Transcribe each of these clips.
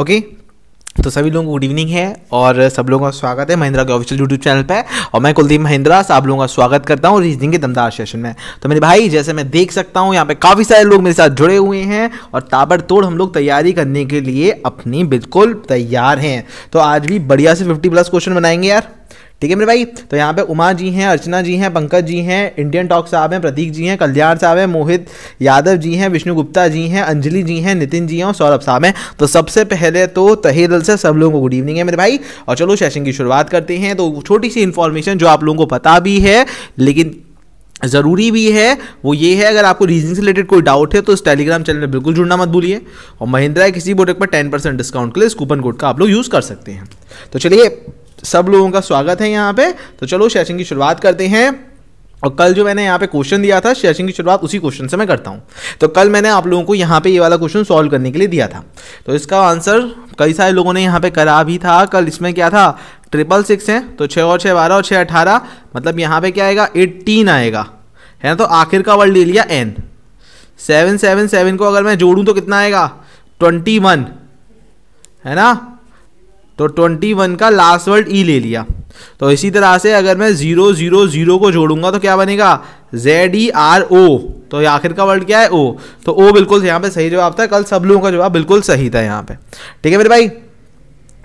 Okay तो सभी लोगों को गुड इवनिंग है और सब लोगों का स्वागत है महिंद्रा के ऑफिशियल यूट्यूब चैनल पे और मैं कुलदीप महिंद्रा आप लोगों का स्वागत करता हूँ रीजनिंग के दमदार सेशन में तो मेरे भाई जैसे मैं देख सकता हूँ यहाँ पे काफ़ी सारे लोग मेरे साथ जुड़े हुए हैं और ताबड़तोड़ हम लोग तैयारी करने के लिए अपनी बिल्कुल तैयार हैं तो आज भी बढ़िया से फिफ्टी प्लस क्वेश्चन बनाएंगे यार ठीक है मेरे भाई तो यहाँ पे उमा जी हैं अर्चना जी हैं पंकज जी हैं इंडियन टॉक साहब हैं प्रतीक जी हैं कल्याण साहब हैं मोहित यादव जी हैं विष्णु गुप्ता जी हैं अंजलि जी हैं नितिन जी हैं और सौरभ साहब हैं तो सबसे पहले तो तहे दल से सब लोगों को गुड इवनिंग है मेरे भाई और चलो सेशन की शुरुआत करते हैं तो छोटी सी इन्फॉर्मेशन जो आप लोगों को पता भी है लेकिन ज़रूरी भी है वो ये है अगर आपको रीजन से रिलेटेड कोई डाउट है तो इस टेलीग्राम चैनल में बिल्कुल जुड़ना मत भूलिए और महिंद्रा किसी प्रोडक्ट पर टेन परसेंट डिस्काउंट के लिए इस कूपन कोड का आप लोग यूज़ कर सकते हैं तो चलिए सब लोगों का स्वागत है यहाँ पे तो चलो सेशन की शुरुआत करते हैं और कल जो मैंने यहाँ पे क्वेश्चन दिया था सेशन की शुरुआत उसी क्वेश्चन से मैं करता हूँ तो कल मैंने आप लोगों को यहाँ पे ये वाला क्वेश्चन सॉल्व करने के लिए दिया था तो इसका आंसर कई सारे लोगों ने यहाँ पे करा भी था कल इसमें क्या था ट्रिपल सिक्स है तो छः और छः बारह और छः अठारह मतलब यहाँ पे क्या आएगा एट्टीन आएगा है ना तो आखिर का वर्ड ले लिया एन सेवन सेवन सेवन को अगर मैं जोड़ूँ तो कितना आएगा ट्वेंटी वन है ना तो ट्वेंटी वन का लास्ट वर्ड ई ले लिया तो इसी तरह से अगर मैं जीरो जीरो जीरो को जोड़ूंगा तो क्या बनेगा जेड ई आर ओ तो आखिर का वर्ड क्या है ओ तो ओ बिल्कुल यहाँ पे सही जवाब था कल सब लोगों का जवाब बिल्कुल सही था यहाँ पे ठीक है मेरे भाई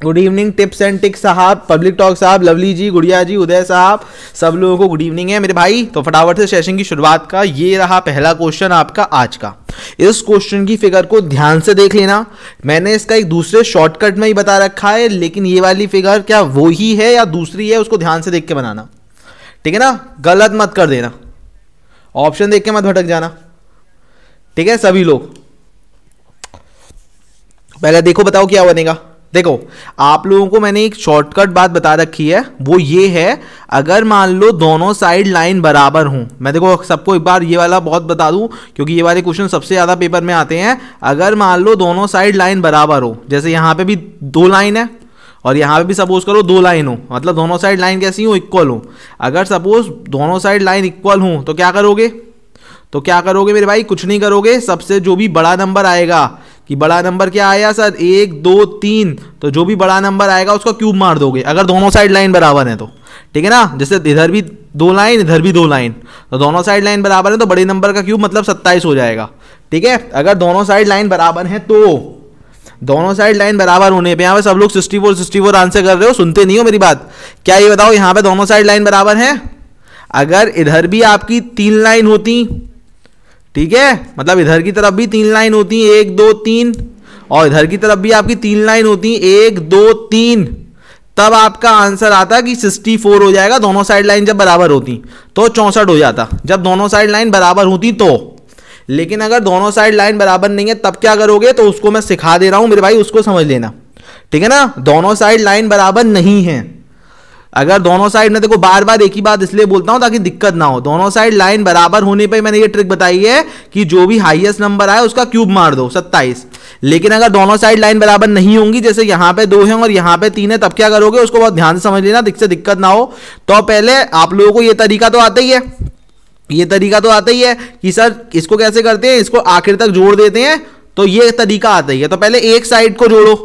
good evening tips and tricks साहब पब्लिक टॉक साहब लवली जी गुड़िया जी उदय साहब सब लोगों को गुड इवनिंग है मेरे भाई तो फटाफट से सेशन की शुरुआत का ये रहा पहला क्वेश्चन आपका आज का इस क्वेश्चन की फिगर को ध्यान से देख लेना मैंने इसका एक दूसरे शॉर्टकट में ही बता रखा है लेकिन ये वाली फिगर क्या वो ही है या दूसरी है उसको ध्यान से देख के बनाना ठीक है ना गलत मत कर देना ऑप्शन देख के मत भटक जाना ठीक है सभी लोग पहले देखो बताओ क्या बनेगा देखो आप लोगों को मैंने एक शॉर्टकट बात बता रखी है वो ये है अगर मान लो दोनों साइड लाइन बराबर हूं मैं देखो सबको एक बार ये वाला बहुत बता दूं क्योंकि ये वाले क्वेश्चन सबसे ज़्यादा पेपर में आते हैं अगर मान लो दोनों साइड लाइन बराबर हो जैसे यहाँ पे भी दो लाइन है और यहाँ पे भी सपोज करो दो लाइन हो मतलब दोनों साइड लाइन कैसी हो इक्वल हो अगर सपोज दोनों साइड लाइन इक्वल हो तो क्या करोगे तो क्या करोगे मेरे भाई कुछ नहीं करोगे सबसे जो भी बड़ा नंबर आएगा कि बड़ा नंबर क्या आया सर एक दो तीन तो जो भी बड़ा नंबर आएगा उसका क्यूब मार दोगे अगर दोनों साइड लाइन बराबर है तो ठीक है ना जैसे इधर भी दो लाइन इधर भी दो लाइन तो दोनों साइड लाइन बराबर है तो बड़े नंबर का क्यूब मतलब सत्ताईस हो जाएगा ठीक है अगर दोनों साइड लाइन बराबर है तो दोनों साइड लाइन बराबर होने पे यहाँ पे सब लोग sixty four sixty four answer कर रहे हो सुनते नहीं हो मेरी बात क्या ये बताओ यहाँ पे दोनों साइड लाइन बराबर है अगर इधर भी आपकी तीन लाइन होती ठीक है मतलब इधर की तरफ भी तीन लाइन होती है एक दो तीन और इधर की तरफ भी आपकी तीन लाइन होती है एक दो तीन तब आपका आंसर आता कि 64 हो जाएगा दोनों साइड लाइन जब बराबर होती तो चौंसठ हो जाता जब दोनों साइड लाइन बराबर होती तो लेकिन अगर दोनों साइड लाइन बराबर नहीं है तब क्या करोगे तो उसको मैं सिखा दे रहा हूँ मेरे भाई उसको समझ लेना ठीक है ना दोनों साइड लाइन बराबर नहीं है अगर दोनों साइड में देखो बार बार एक ही बात इसलिए बोलता हूं ताकि दिक्कत ना हो दोनों साइड लाइन बराबर होने पर मैंने ये ट्रिक बताई है कि जो भी हाइएस्ट नंबर आए उसका क्यूब मार दो सत्ताईस लेकिन अगर दोनों साइड लाइन बराबर नहीं होंगी जैसे यहां पे दो है और यहां पे तीन है तब क्या करोगे उसको बहुत ध्यान से समझ लेना दिक्कत दिक्कत ना हो तो पहले आप लोगों को ये तरीका तो आता ही है ये तरीका तो आता ही है कि सर इसको कैसे करते हैं इसको आखिर तक जोड़ देते हैं तो ये तरीका आता ही है तो पहले एक साइड को जोड़ो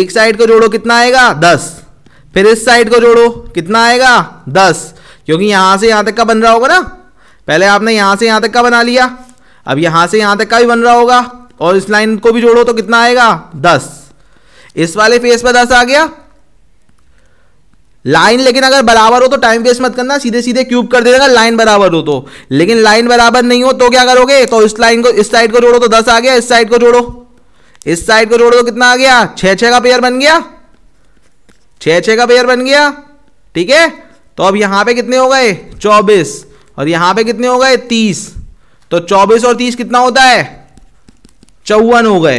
एक साइड को जोड़ो कितना आएगा दस फिर इस साइड को जोड़ो कितना आएगा दस क्योंकि यहाँ से यहाँ तक का बन रहा होगा ना पहले आपने यहाँ से यहाँ तक का बना लिया अब यहाँ से यहाँ तक का भी बन रहा होगा और इस लाइन को भी जोड़ो तो कितना आएगा दस इस वाले फेस पर दस आ गया लाइन लेकिन अगर बराबर हो तो टाइम वेस्ट मत करना सीधे सीधे क्यूब कर देगा लाइन बराबर हो तो लेकिन लाइन बराबर नहीं हो तो क्या करोगे तो इस लाइन को इस साइड को जोड़ो तो दस आ गया इस साइड को जोड़ो इस साइड को जोड़ो तो कितना आ गया छः छः का पेयर बन गया छः छः का पेयर बन गया ठीक है तो अब यहाँ पे कितने हो गए चौबीस और यहाँ पे कितने हो गए तीस तो चौबीस और तीस कितना होता है चौवन हो गए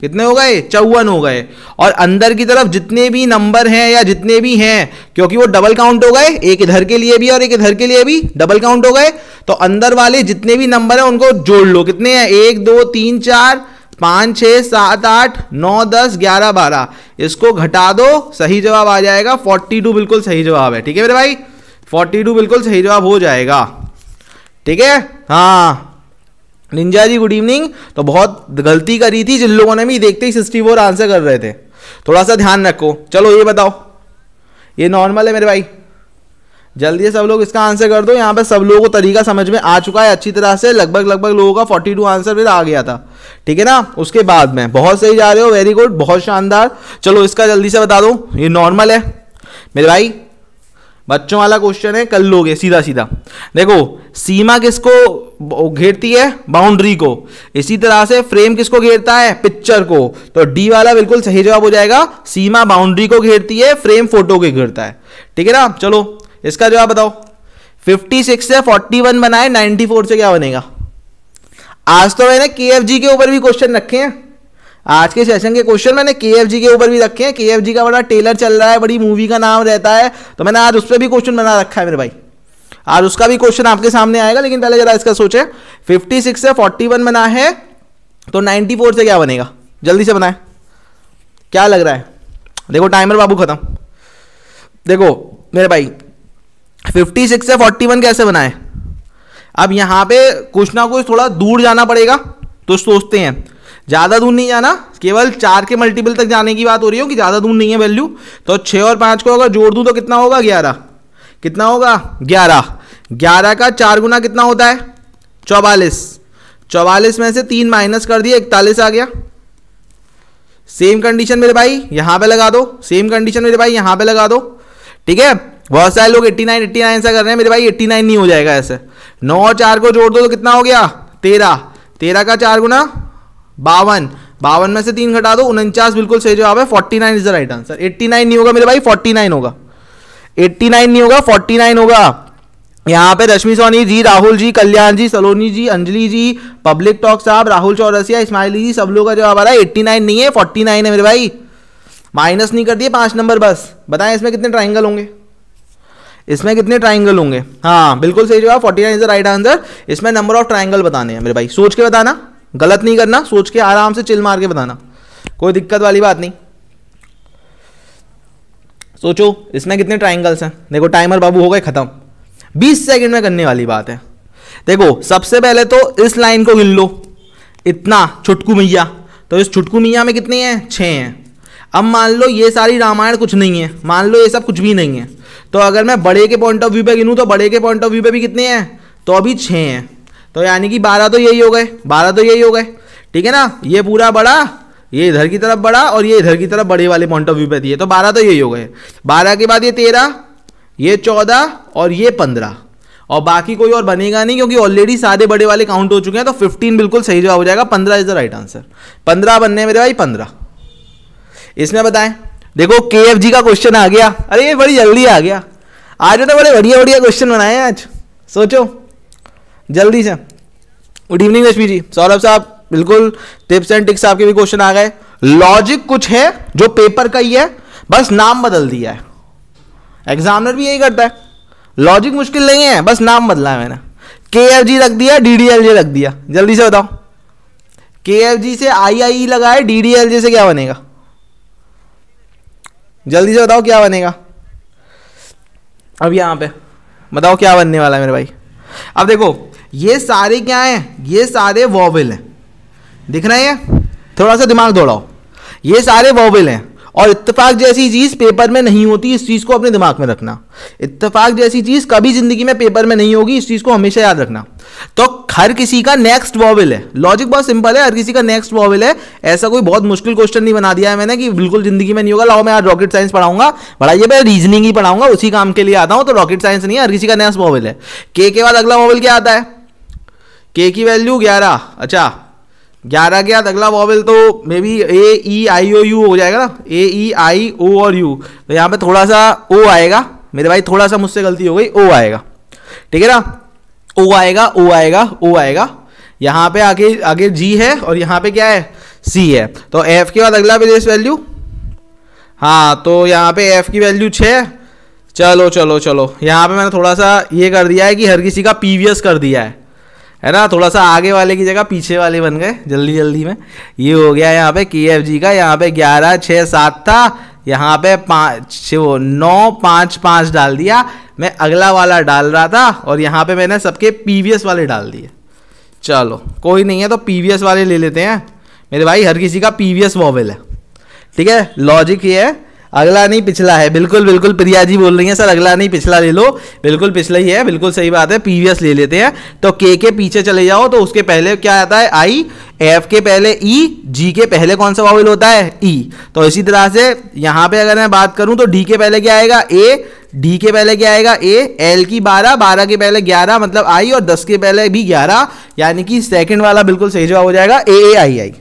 कितने हो गए चौवन हो गए और अंदर की तरफ जितने भी नंबर हैं या जितने भी हैं क्योंकि वो डबल काउंट हो गए एक इधर के लिए भी और एक इधर के लिए भी डबल काउंट हो गए तो अंदर वाले जितने भी नंबर हैं उनको जोड़ लो कितने हैं एक दो तीन चार पाँच छः सात आठ नौ दस ग्यारह बारह इसको घटा दो सही जवाब आ जाएगा फोर्टी टू बिल्कुल सही जवाब है ठीक है मेरे भाई फोर्टी टू बिल्कुल सही जवाब हो जाएगा ठीक है हाँ निंजा जी गुड इवनिंग तो बहुत गलती करी थी जिन लोगों ने भी देखते ही सिक्सटी फोर आंसर कर रहे थे थोड़ा सा ध्यान रखो चलो ये बताओ ये नॉर्मल है मेरे भाई जल्दी सब लोग इसका आंसर कर दो यहाँ पे सब लोगों को तरीका समझ में आ चुका है अच्छी तरह से लगभग लगभग लोगों का 42 आंसर फिर आ गया था ठीक है ना उसके बाद में बहुत सही जा रहे हो वेरी गुड बहुत शानदार चलो इसका जल्दी से बता दो ये नॉर्मल है मेरे भाई बच्चों वाला क्वेश्चन है कल लोगे सीधा सीधा देखो सीमा किसको घेरती है बाउंड्री को इसी तरह से फ्रेम किसको घेरता है पिक्चर को तो डी वाला बिल्कुल सही जवाब हो जाएगा सीमा बाउंड्री को घेरती है फ्रेम फोटो को घेरता है ठीक है ना चलो इसका जवाब बताओ 56 से 41 बनाए 94 से क्या बनेगा आज तो मैंने के के ऊपर भी क्वेश्चन रखे हैं आज के सेशन के क्वेश्चन मैंने के के ऊपर भी रखे हैं के का बड़ा टेलर चल रहा है बड़ी मूवी का नाम रहता है तो मैंने आज उस पर भी क्वेश्चन बना रखा है मेरे भाई आज उसका भी क्वेश्चन आपके सामने आएगा लेकिन पहले जरा इसका फिफ्टी 56 से 41 बना है तो 94 से क्या बनेगा जल्दी से बनाए क्या लग रहा है देखो टाइमर बाबू खत्म देखो मेरे भाई फिफ्टी सिक्स से फोर्टी वन कैसे बनाए अब यहां पे कुछ ना कुछ थोड़ा दूर जाना पड़ेगा तो सोचते हैं ज़्यादा दूर नहीं जाना केवल चार के मल्टीपल तक जाने की बात हो रही हो कि ज़्यादा दूर नहीं है वैल्यू तो छह और पांच को अगर जोड़ दू तो कितना होगा ग्यारह कितना होगा ग्यारह ग्यारह का चार गुना कितना होता है चौवालीस चौवालीस में से तीन माइनस कर दिया इकतालीस आ गया सेम कंडीशन मेरे भाई यहां पे लगा दो सेम कंडीशन मेरे भाई यहां पे लगा दो ठीक है बहुत सारे लोग 89 89 सा कर रहे हैं मेरे भाई 89 नहीं हो जाएगा ऐसे नौ और चार को जोड़ दो तो कितना हो गया तेरह तेरह का चार गुना बावन बावन में से तीन घटा दो उनचास बिल्कुल सही जवाब है forty nine is the right answer eighty nine नहीं होगा मेरे भाई फोर्टी नाइन होगा एट्टी नाइन नहीं होगा फोर्टी नाइन होगा यहाँ पे रश्मि सोनी जी राहुल जी कल्याण जी सलोनी जी अंजलि जी पब्लिक टॉक साहब राहुल चौरसिया इस्माइली जी सब लोग का जवाब आ रहा है एट्टी नाइन नहीं है फोर्टी नाइन है मेरे भाई माइनस नहीं कर दिए पाँच नंबर बस बताएं इसमें कितने ट्राइंगल होंगे इसमें कितने ट्राइंगल होंगे हाँ बिल्कुल सही जवाब forty nine is the right answer इसमें नंबर ऑफ ट्राइंगल बताने हैं मेरे भाई सोच के बताना गलत नहीं करना सोच के आराम से चिल मार के बताना कोई दिक्कत वाली बात नहीं सोचो इसमें कितने ट्राइंगल्स हैं देखो टाइमर बाबू हो गए खत्म बीस सेकेंड में करने वाली बात है देखो सबसे पहले तो इस लाइन को गिन लो इतना छुटकू मैया तो इस छुटकू मैया में कितने हैं छः हैं अब मान लो ये सारी रामायण कुछ नहीं है मान लो ये सब कुछ भी नहीं है तो अगर मैं बड़े के पॉइंट ऑफ व्यू पे गिनूँ तो बड़े के पॉइंट ऑफ व्यू पे भी कितने हैं तो अभी छः हैं तो यानी कि बारह तो यही हो गए बारह तो यही हो गए ठीक है ना ये पूरा बड़ा ये इधर की तरफ बड़ा और ये इधर की तरफ बड़े वाले पॉइंट ऑफ व्यू पे दिए तो बारह तो यही हो गए बारह के बाद ये तेरह ये चौदह और ये पंद्रह और बाकी कोई और बनेगा नहीं क्योंकि ऑलरेडी सारे बड़े वाले काउंट हो चुके हैं तो फिफ्टीन बिल्कुल सही जवाब हो जाएगा पंद्रह इज द राइट आंसर पंद्रह बनने मेरे भाई पंद्रह इसमें बताएं देखो के एफ जी का क्वेश्चन आ गया अरे ये बड़ी जल्दी आ गया आज तो बड़े बढ़िया बढ़िया क्वेश्चन बनाए हैं आज सोचो जल्दी से गुड इवनिंग रश्मि जी सौरभ साहब बिल्कुल टिप्स एंड टिक्स आपके भी क्वेश्चन आ गए लॉजिक कुछ है जो पेपर का ही है बस नाम बदल दिया है एग्जामिनर भी यही करता है लॉजिक मुश्किल नहीं है बस नाम बदला है मैंने के एफ जी रख दिया डी डी एल जे रख दिया जल्दी से बताओ के एफ जी से आई आई e लगाए डी डी एल जे से क्या बनेगा जल्दी से बताओ क्या बनेगा अब यहाँ पे बताओ क्या बनने वाला है मेरे भाई अब देखो ये सारे क्या हैं ये सारे वॉविल हैं दिख रहे हैं थोड़ा सा दिमाग दौड़ाओ ये सारे वॉविल हैं और इत्तेफाक जैसी चीज़ पेपर में नहीं होती इस चीज़ को अपने दिमाग में रखना इत्तेफाक जैसी चीज़ कभी ज़िंदगी में पेपर में नहीं होगी इस चीज़ को हमेशा याद रखना तो हर किसी का नेक्स्ट वॉवल है लॉजिक बहुत सिंपल है हर किसी का नेक्स्ट वॉवल है ऐसा कोई बहुत मुश्किल क्वेश्चन नहीं बना दिया है मैंने कि बिल्कुल ज़िंदगी में नहीं होगा लाओ मैं आज रॉकेट साइंस पढ़ाऊंगा पढ़ाइए मैं रीजनिंग ही पढ़ाऊंगा उसी काम के लिए आता हूँ तो रॉकेट साइंस नहीं है हर किसी का नेक्स्ट वॉवल है के के बाद अगला वॉवल क्या आता है के की वैल्यू ग्यारह अच्छा ग्यारह के बाद अगला वॉवल तो may be A E I O you हो जाएगा ना ए ई आई ओ और यू तो यहाँ पे थोड़ा सा ओ आएगा मेरे भाई थोड़ा सा मुझसे गलती हो गई ओ आएगा ठीक है ना ओ आएगा ओ आएगा ओ आएगा यहाँ पे आगे आगे जी है और यहाँ पे क्या है सी है तो एफ के बाद अगला बेस वैल्यू हाँ तो यहाँ पे एफ की वैल्यू छः चलो चलो चलो यहाँ पे मैंने थोड़ा सा ये कर दिया है कि हर किसी का पीवीएस कर दिया है है ना थोड़ा सा आगे वाले की जगह पीछे वाले बन गए जल्दी जल्दी में ये हो गया यहाँ पे के एफ जी का यहाँ पे ग्यारह छः सात था यहाँ पे पाँच वो नौ पाँच पाँच डाल दिया मैं अगला वाला डाल रहा था और यहाँ पे मैंने सबके पीवीएस वाले डाल दिए चलो कोई नहीं है तो पीवीएस वाले ले लेते हैं मेरे भाई हर किसी का पीवीएस वॉवेल है ठीक है लॉजिक ये है अगला नहीं पिछला है बिल्कुल बिल्कुल प्रिया जी बोल रही हैं सर अगला नहीं पिछला ले लो बिल्कुल पिछला ही है बिल्कुल सही बात है पीवीएस ले लेते हैं तो के के पीछे चले जाओ तो उसके पहले क्या आता है आई एफ के पहले ई e, जी के पहले कौन सा वाविल होता है ई e। तो इसी तरह से यहाँ पे अगर मैं बात करूँ तो डी के पहले क्या आएगा ए डी के पहले क्या आएगा ए एल की बारह बारह के पहले ग्यारह मतलब आई और दस के पहले भी ग्यारह यानी कि सेकंड वाला बिल्कुल सही जवाब हो जाएगा ए ए आई आई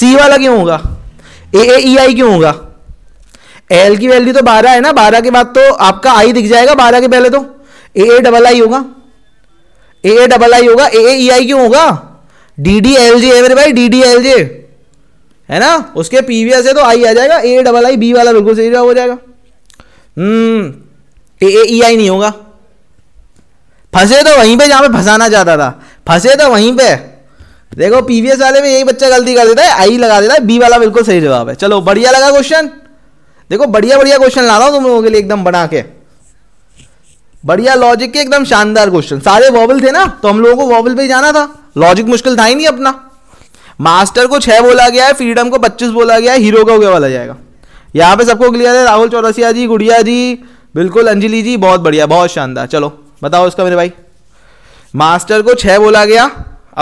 सी वाला क्यों होगा ए ए ई आई क्यों होगा एल की वैल्यू तो बारह है ना बारह के बाद तो आपका आई दिख जाएगा बारह के पहले तो ए ए डबल आई होगा ए ए डबल आई होगा ए ई आई क्यों होगा डी डी एल जे है मेरे भाई डी डी एल जे है ना उसके पीवीएस है तो आई आ जाएगा ए डबल आई बी वाला बिल्कुल सही हो जाएगा हम्म ए ई आई नहीं होगा फंसे तो वहीं पे जहाँ पे फंसाना चाहता था फंसे तो वहीं पे देखो पीवीएस वाले में यही बच्चा गलती कर देता है आई लगा देता है बी वाला बिल्कुल सही जवाब है चलो बढ़िया लगा क्वेश्चन देखो बढ़िया बढ़िया क्वेश्चन ला रहा हूँ तुम लोगों के लिए एकदम बना के बढ़िया लॉजिक के एकदम शानदार क्वेश्चन सारे वॉबल थे ना तो हम लोगों को वॉबल पे जाना था लॉजिक मुश्किल था ही नहीं अपना मास्टर को छह बोला गया है फ्रीडम को पच्चीस बोला गया है हीरो को क्या बोला जाएगा यहाँ पे सबको क्लियर है राहुल चौरसिया जी गुड़िया जी बिल्कुल अंजलि जी बहुत बढ़िया बहुत शानदार चलो बताओ इसका मेरे भाई मास्टर को छह बोला गया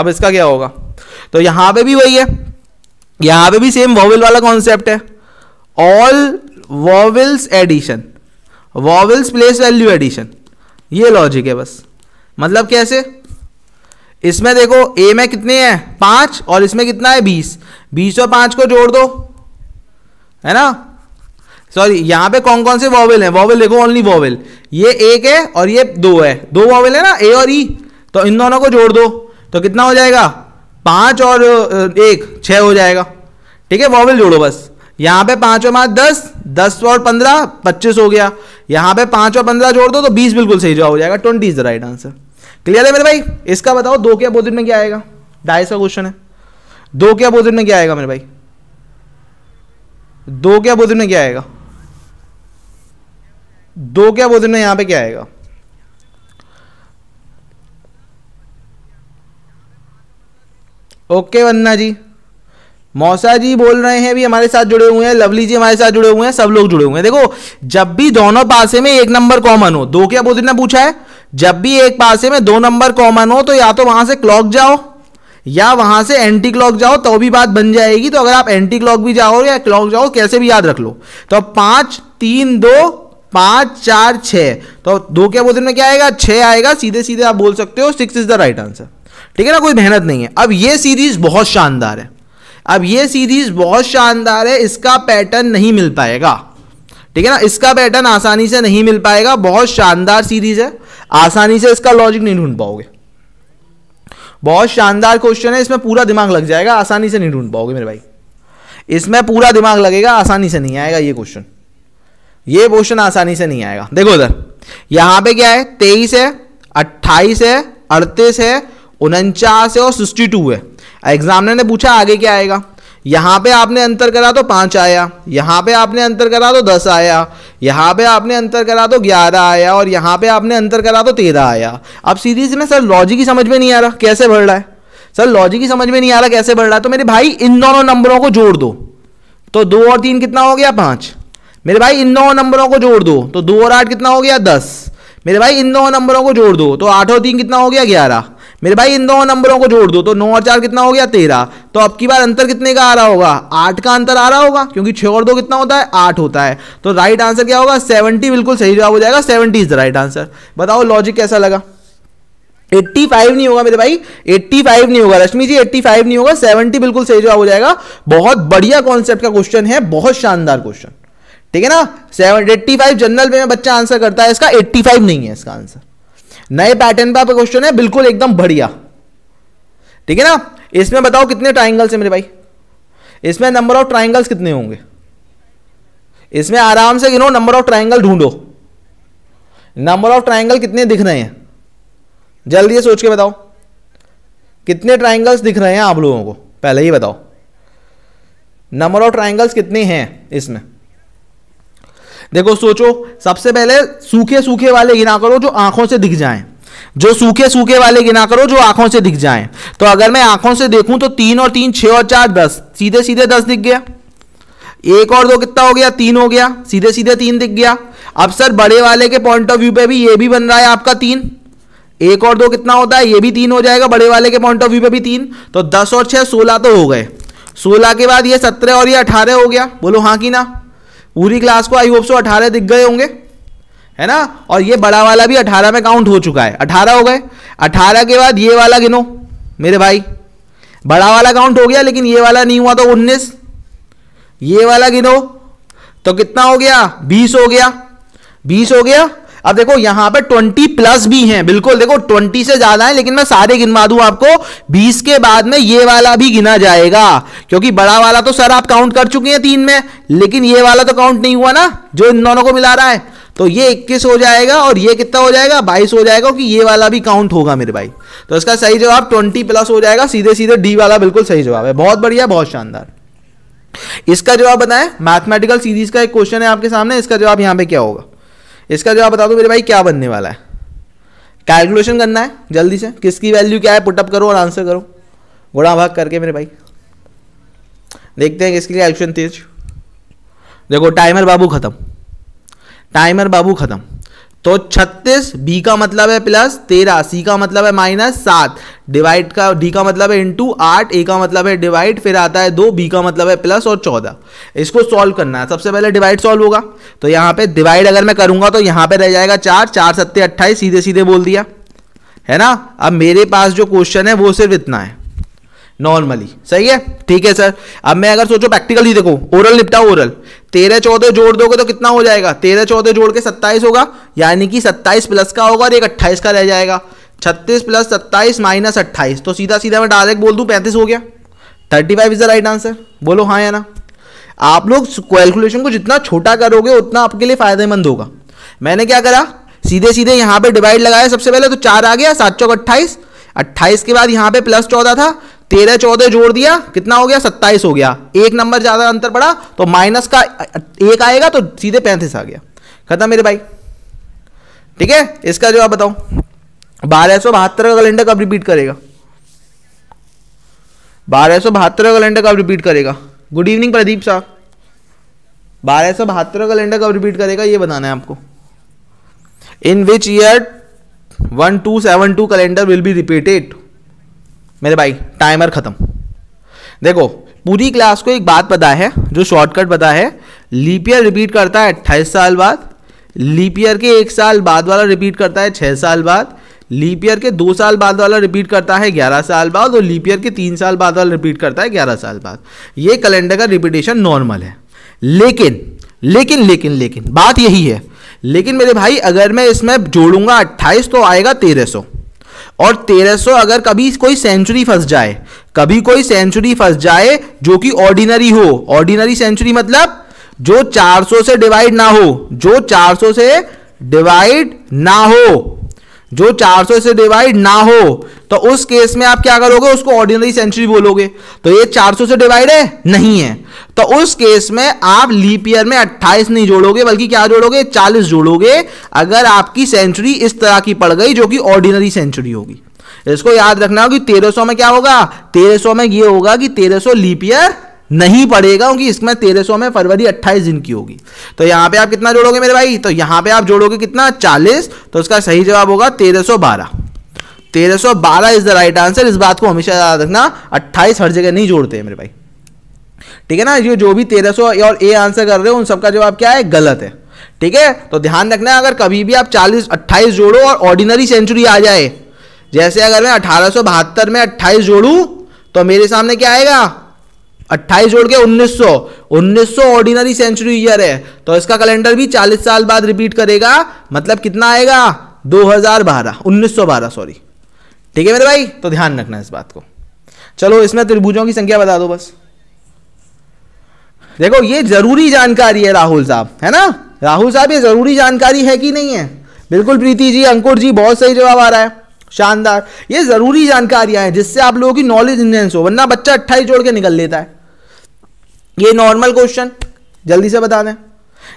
अब इसका क्या होगा तो यहाँ पे भी वही है यहाँ पे भी सेम वॉवल वाला कॉन्सेप्ट है all vowels addition vowels place value addition ये लॉजिक है बस मतलब कैसे इसमें देखो ए में कितने हैं पांच और इसमें कितना है बीस बीस और पांच को जोड़ दो है ना सॉरी यहां पे कौन कौन से वॉवल हैं वॉवल देखो ओनली वॉवल ये एक है और ये दो है दो वॉवल है ना ए और ई e। तो इन दोनों को जोड़ दो तो कितना हो जाएगा पांच और एक छ हो जाएगा ठीक है वॉवल जोड़ो बस यहां पे पांच और पांच दस दस और पंद्रह पच्चीस हो गया यहां पे पांच और पंद्रह जोड़ दो तो बीस बिल्कुल सही जवाब हो जाएगा twenty is the right answer clear है मेरे भाई इसका बताओ दो के अपोजिट में क्या आएगा ढाई का क्वेश्चन है दो के अपोजिट में क्या आएगा मेरे भाई दो के अपोजिट में क्या आएगा दो के अपोजिट में यहां पे क्या आएगा ओके वन्ना जी मौसा जी बोल रहे हैं भी हमारे साथ जुड़े हुए हैं लवली जी हमारे साथ जुड़े हुए हैं सब लोग जुड़े हुए हैं देखो जब भी दोनों पासे में एक नंबर कॉमन हो दो के अपोजिट ने पूछा है जब भी एक पासे में दो नंबर कॉमन हो तो या तो वहां से क्लॉक जाओ या वहां से एंटी क्लॉक जाओ तो भी बात बन जाएगी तो अगर आप एंटी क्लॉक भी जाओ या क्लॉक जाओ कैसे भी याद रख लो तो पांच तीन दो पांच चार छ तो दो के अपोजिट में क्या आएगा छः आएगा सीधे सीधे आप बोल सकते हो six is the right answer ठीक है ना कोई मेहनत नहीं है अब ये सीरीज बहुत शानदार है अब ये सीरीज बहुत शानदार है इसका पैटर्न नहीं मिल पाएगा ठीक है ना इसका पैटर्न आसानी से नहीं मिल पाएगा बहुत शानदार सीरीज है आसानी से इसका लॉजिक नहीं ढूंढ पाओगे बहुत शानदार क्वेश्चन है इसमें पूरा दिमाग लग जाएगा आसानी से नहीं ढूंढ पाओगे मेरे भाई इसमें पूरा दिमाग लगेगा आसानी से नहीं आएगा ये क्वेश्चन ये क्वेश्चन आसानी से नहीं आएगा देखो इधर यहां पे क्या है तेईस है अट्ठाईस है अड़तीस है उनचास है और सिक्सटी टू है एग्जामिनर ने पूछा आगे क्या आएगा यहाँ पे आपने अंतर करा तो पाँच आया यहाँ पे आपने अंतर करा तो दस आया यहाँ पे आपने अंतर करा तो ग्यारह आया और यहाँ पे आपने अंतर करा तो तेरह आया अब सीरीज में सर लॉजिक ही समझ में नहीं आ रहा कैसे बढ़ रहा है सर लॉजिक ही समझ में नहीं आ रहा कैसे बढ़ रहा है तो मेरे भाई इन दोनों नंबरों को जोड़ दो तो दो और तीन कितना हो गया पाँच मेरे भाई इन दोनों नंबरों को जोड़ दो तो दो और आठ कितना हो गया दस मेरे भाई इन दोनों नंबरों को जोड़ दो तो आठ और तीन कितना हो गया ग्यारह मेरे भाई इन दोनों नंबरों को जोड़ दो तो नौ और चार कितना हो गया तेरह तो अब की बार अंतर कितने का आ रहा होगा आठ का अंतर आ रहा होगा क्योंकि छः और दो कितना होता है आठ होता है तो राइट आंसर क्या होगा सेवेंटी बिल्कुल सही जवाब हो जाएगा seventy is the right answer बताओ लॉजिक कैसा लगा 85 नहीं होगा मेरे भाई 85 नहीं होगा रश्मि जी 85 नहीं होगा 70 बिल्कुल सही जवाब हो जाएगा बहुत बढ़िया कॉन्सेप्ट का क्वेश्चन है बहुत शानदार क्वेश्चन ठीक है ना 85 एट्टी फाइव जनरल में बच्चा आंसर करता है इसका एट्टी फाइव नहीं है इसका आंसर नए पैटर्न पर आपका क्वेश्चन है बिल्कुल एकदम बढ़िया ठीक है ना इसमें बताओ कितने ट्राइंगल्स हैं मेरे भाई इसमें नंबर ऑफ ट्राइंगल्स कितने होंगे इसमें आराम से गिनो नंबर ऑफ ट्राइंगल ढूंढो नंबर ऑफ ट्राइंगल कितने दिख रहे हैं जल्दी सोच के बताओ कितने ट्राइंगल्स दिख रहे हैं आप लोगों को पहले ही बताओ नंबर ऑफ ट्राइंगल्स कितने हैं इसमें देखो सोचो सबसे पहले सूखे सूखे वाले गिना करो जो आंखों से दिख जाएं जो सूखे सूखे वाले गिना करो जो आंखों से दिख जाएं तो अगर मैं आंखों से देखूं तो तीन और तीन छः और चार दस सीधे सीधे दस दिख गया एक और दो कितना हो गया तीन हो गया सीधे सीधे तीन दिख गया अब सर बड़े वाले के पॉइंट ऑफ व्यू पे भी ये भी बन रहा है आपका तीन एक और दो कितना होता है ये भी तीन हो जाएगा बड़े वाले के पॉइंट ऑफ व्यू पे भी तीन तो दस और छः सोलह तो हो गए सोलह के बाद ये सत्रह और ये अठारह हो गया बोलो हाँ कि ना पूरी क्लास को आई होप सो अठारह दिख गए होंगे है ना और ये बड़ा वाला भी अठारह में काउंट हो चुका है अठारह हो गए अठारह के बाद ये वाला गिनो मेरे भाई बड़ा वाला काउंट हो गया लेकिन ये वाला नहीं हुआ तो उन्नीस ये वाला गिनो तो कितना हो गया बीस हो गया बीस हो गया अब देखो यहां पर ट्वेंटी प्लस भी हैं बिल्कुल देखो ट्वेंटी से ज्यादा है लेकिन मैं सारे गिनवा दूं आपको बीस के बाद में ये वाला भी गिना जाएगा क्योंकि बड़ा वाला तो सर आप काउंट कर चुके हैं तीन में लेकिन ये वाला तो काउंट नहीं हुआ ना जो इन दोनों को मिला रहा है तो ये 21 हो जाएगा और ये कितना हो जाएगा 22 हो जाएगा कि ये वाला भी काउंट होगा मेरे भाई तो इसका सही जवाब 20 प्लस हो जाएगा सीधे सीधे डी वाला बिल्कुल सही जवाब है बहुत बढ़िया बहुत शानदार इसका जवाब बताएं मैथमेटिकल सीरीज का एक क्वेश्चन है आपके सामने इसका जवाब यहां पे क्या होगा इसका जवाब बता दो मेरे भाई क्या बनने वाला है कैलकुलेशन करना है जल्दी से किसकी वैल्यू क्या है पुटअप करो और आंसर करो गुणा भाग करके मेरे भाई देखते हैं लिए एक्शन तेज देखो टाइमर बाबू ख़त्म टाइमर बाबू ख़त्म तो 36 बी का मतलब है प्लस 13 सी का मतलब है माइनस सात डिवाइड का डी का मतलब है इंटू आठ ए का मतलब है डिवाइड फिर आता है दो बी का मतलब है प्लस और चौदह इसको सॉल्व करना है सबसे पहले डिवाइड सॉल्व होगा तो यहाँ पे डिवाइड अगर मैं करूंगा तो यहाँ पे रह जाएगा चार चार सत्ते अट्ठाईस सीधे सीधे बोल दिया है ना अब मेरे पास जो क्वेश्चन है वो सिर्फ इतना है नॉर्मली सही है ठीक है सर अब मैं अगर सोचो प्रैक्टिकली देखो ओरल निपटा ओरल तेरह चौदह जोड़ दोगे तो कितना हो जाएगा तेरह चौदह जोड़ के सत्ताईस होगा यानी कि सत्ताईस प्लस का होगा और एक अट्ठाईस का रह जाएगा छत्तीस प्लस सत्ताईस माइनस अट्ठाईस तो सीधा सीधा मैं डायरेक्ट बोल दूँ पैंतीस हो गया thirty five is the right answer बोलो हाँ या ना आप लोग कैलकुलेशन को जितना छोटा करोगे उतना आपके लिए फायदेमंद होगा मैंने क्या करा सीधे सीधे यहाँ पे डिवाइड लगाया सबसे पहले तो चार आ गया सात चौक अट्ठाईस अट्ठाईस के बाद यहाँ पे प्लस चौदह था तेरह चौदह जोड़ दिया कितना हो गया सत्ताईस हो गया एक नंबर ज्यादा अंतर पड़ा तो माइनस का एक आएगा तो सीधे पैंतीस आ गया खत्म मेरे भाई ठीक है इसका जो आप बताओ बारह सौ बहत्तर का कैलेंडर कब रिपीट करेगा बारह सौ बहत्तर का कैलेंडर कब रिपीट करेगा गुड इवनिंग प्रदीप साहब बारह सौ बहत्तर का कैलेंडर कब रिपीट करेगा ये बताना है आपको in which year one two seven two calendar will be repeated मेरे भाई टाइमर ख़त्म देखो पूरी क्लास को एक बात पता है जो शॉर्टकट पता है लीपियर रिपीट करता है अट्ठाईस साल बाद लीपियर के एक साल बाद वाला रिपीट करता है छः साल बाद लीपियर के दो साल बाद वाला रिपीट करता है ग्यारह साल बाद और लीपियर के तीन साल बाद वाला रिपीट करता है ग्यारह साल बाद ये कैलेंडर का रिपीटेशन नॉर्मल है लेकिन लेकिन लेकिन लेकिन बात यही है लेकिन मेरे भाई अगर मैं इसमें जोड़ूंगा अट्ठाईस तो आएगा तेरह सौ और 1300 अगर कभी कोई सेंचुरी फंस जाए कभी कोई सेंचुरी फंस जाए जो कि ऑर्डिनरी हो ऑर्डिनरी सेंचुरी मतलब जो 400 से डिवाइड ना हो जो 400 से डिवाइड ना हो जो 400 से डिवाइड ना हो तो उस केस में आप क्या करोगे उसको ऑर्डिनरी सेंचुरी बोलोगे तो ये 400 से डिवाइड है नहीं है तो उस केस में आप लीप ईयर में 28 नहीं जोड़ोगे बल्कि क्या जोड़ोगे 40 जोड़ोगे अगर आपकी सेंचुरी इस तरह की पड़ गई जो कि ऑर्डिनरी सेंचुरी होगी इसको याद रखना होगी तेरह में क्या होगा तेरह में ये होगा कि तेरह लीप ईयर नहीं पड़ेगा क्योंकि इसमें तेरह सौ में फरवरी अट्ठाईस दिन की होगी तो यहां पे आप कितना जोड़ोगे मेरे भाई तो यहां पे आप जोड़ोगे कितना चालीस तो उसका सही जवाब होगा तेरह सौ बारह तेरह सौ बारह इज द राइट आंसर इस बात को हमेशा याद रखना अट्ठाईस हर जगह नहीं जोड़ते हैं मेरे भाई ठीक है ना ये जो भी तेरह सौ और ए आंसर कर रहे हो उन सबका जवाब क्या है गलत है ठीक है तो ध्यान रखना अगर कभी भी आप चालीस अट्ठाईस जोड़ो और ऑर्डिनरी सेंचुरी आ जाए जैसे अगर मैं अठारह में अट्ठाईस जोड़ू तो मेरे सामने क्या आएगा अट्ठाईस जोड़ के 1900 1900 ऑर्डिनरी सेंचुरी ईयर है तो इसका कैलेंडर भी 40 साल बाद रिपीट करेगा मतलब कितना आएगा 2012 1912 सॉरी ठीक है मेरे भाई तो ध्यान रखना इस बात को चलो इसमें त्रिभुजों की संख्या बता दो बस देखो ये जरूरी जानकारी है राहुल साहब है ना राहुल साहब ये जरूरी जानकारी है कि नहीं है बिल्कुल प्रीति जी अंकुर जी बहुत सही जवाब आ रहा है शानदार ये जरूरी जानकारियां हैं जिससे आप लोगों की नॉलेज इन्हेंस हो वरना बच्चा अट्ठाईस जोड़ के निकल लेता है ये नॉर्मल क्वेश्चन जल्दी से बता दें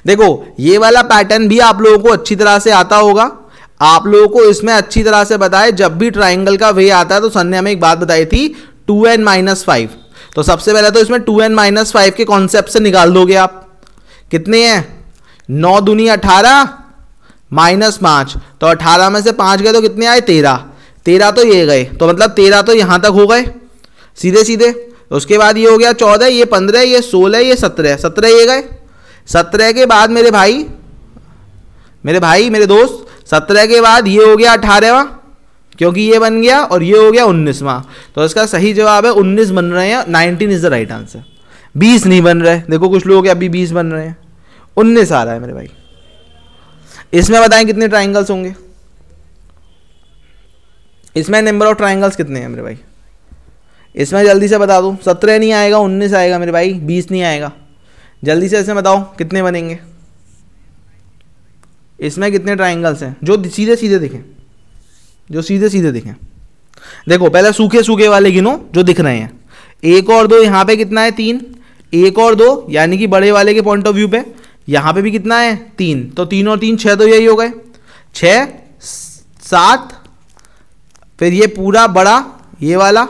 देखो ये वाला पैटर्न भी आप लोगों को अच्छी तरह से आता होगा आप लोगों को इसमें अच्छी तरह से बताए जब भी ट्राइंगल का वे आता है तो सन ने हमें एक बात बताई थी टू एन माइनस फाइव तो सबसे पहले तो इसमें टू एन माइनस फाइव के कॉन्सेप्ट से निकाल दोगे आप कितने हैं नौ दुनिया अठारह माइनस पांच तो अठारह में से पांच गए तो कितने आए तेरह तेरह तो ये गए तो मतलब तेरह तो यहां तक हो गए सीधे सीधे उसके बाद ये हो गया चौदह ये पंद्रह ये सोलह ये सत्रह सत्रह ये गए सत्रह के बाद मेरे भाई मेरे भाई मेरे दोस्त सत्रह के बाद ये हो गया अठारहवा क्योंकि ये बन गया और ये हो गया उन्नीसवा तो इसका सही जवाब है उन्नीस बन रहे हैं nineteen is the right answer बीस नहीं बन रहे देखो कुछ लोग अभी बीस बन रहे हैं उन्नीस आ रहा है मेरे भाई इसमें बताएं कितने ट्राइंगल्स होंगे इसमें नंबर ऑफ ट्राइंगल्स कितने हैं मेरे भाई इसमें जल्दी से बता दो सत्रह नहीं आएगा उन्नीस आएगा मेरे भाई बीस नहीं आएगा जल्दी से इसमें बताओ कितने बनेंगे इसमें कितने ट्राइंगल्स हैं जो सीधे सीधे दिखें जो सीधे सीधे दिखें देखो पहले सूखे सूखे वाले गिनो जो दिख रहे हैं एक और दो यहाँ पे कितना है तीन एक और दो यानी कि बड़े वाले के पॉइंट ऑफ व्यू पे यहाँ पे भी कितना है तीन तो तीन और तीन छः तो यही हो गए छः सात फिर ये पूरा बड़ा ये वाला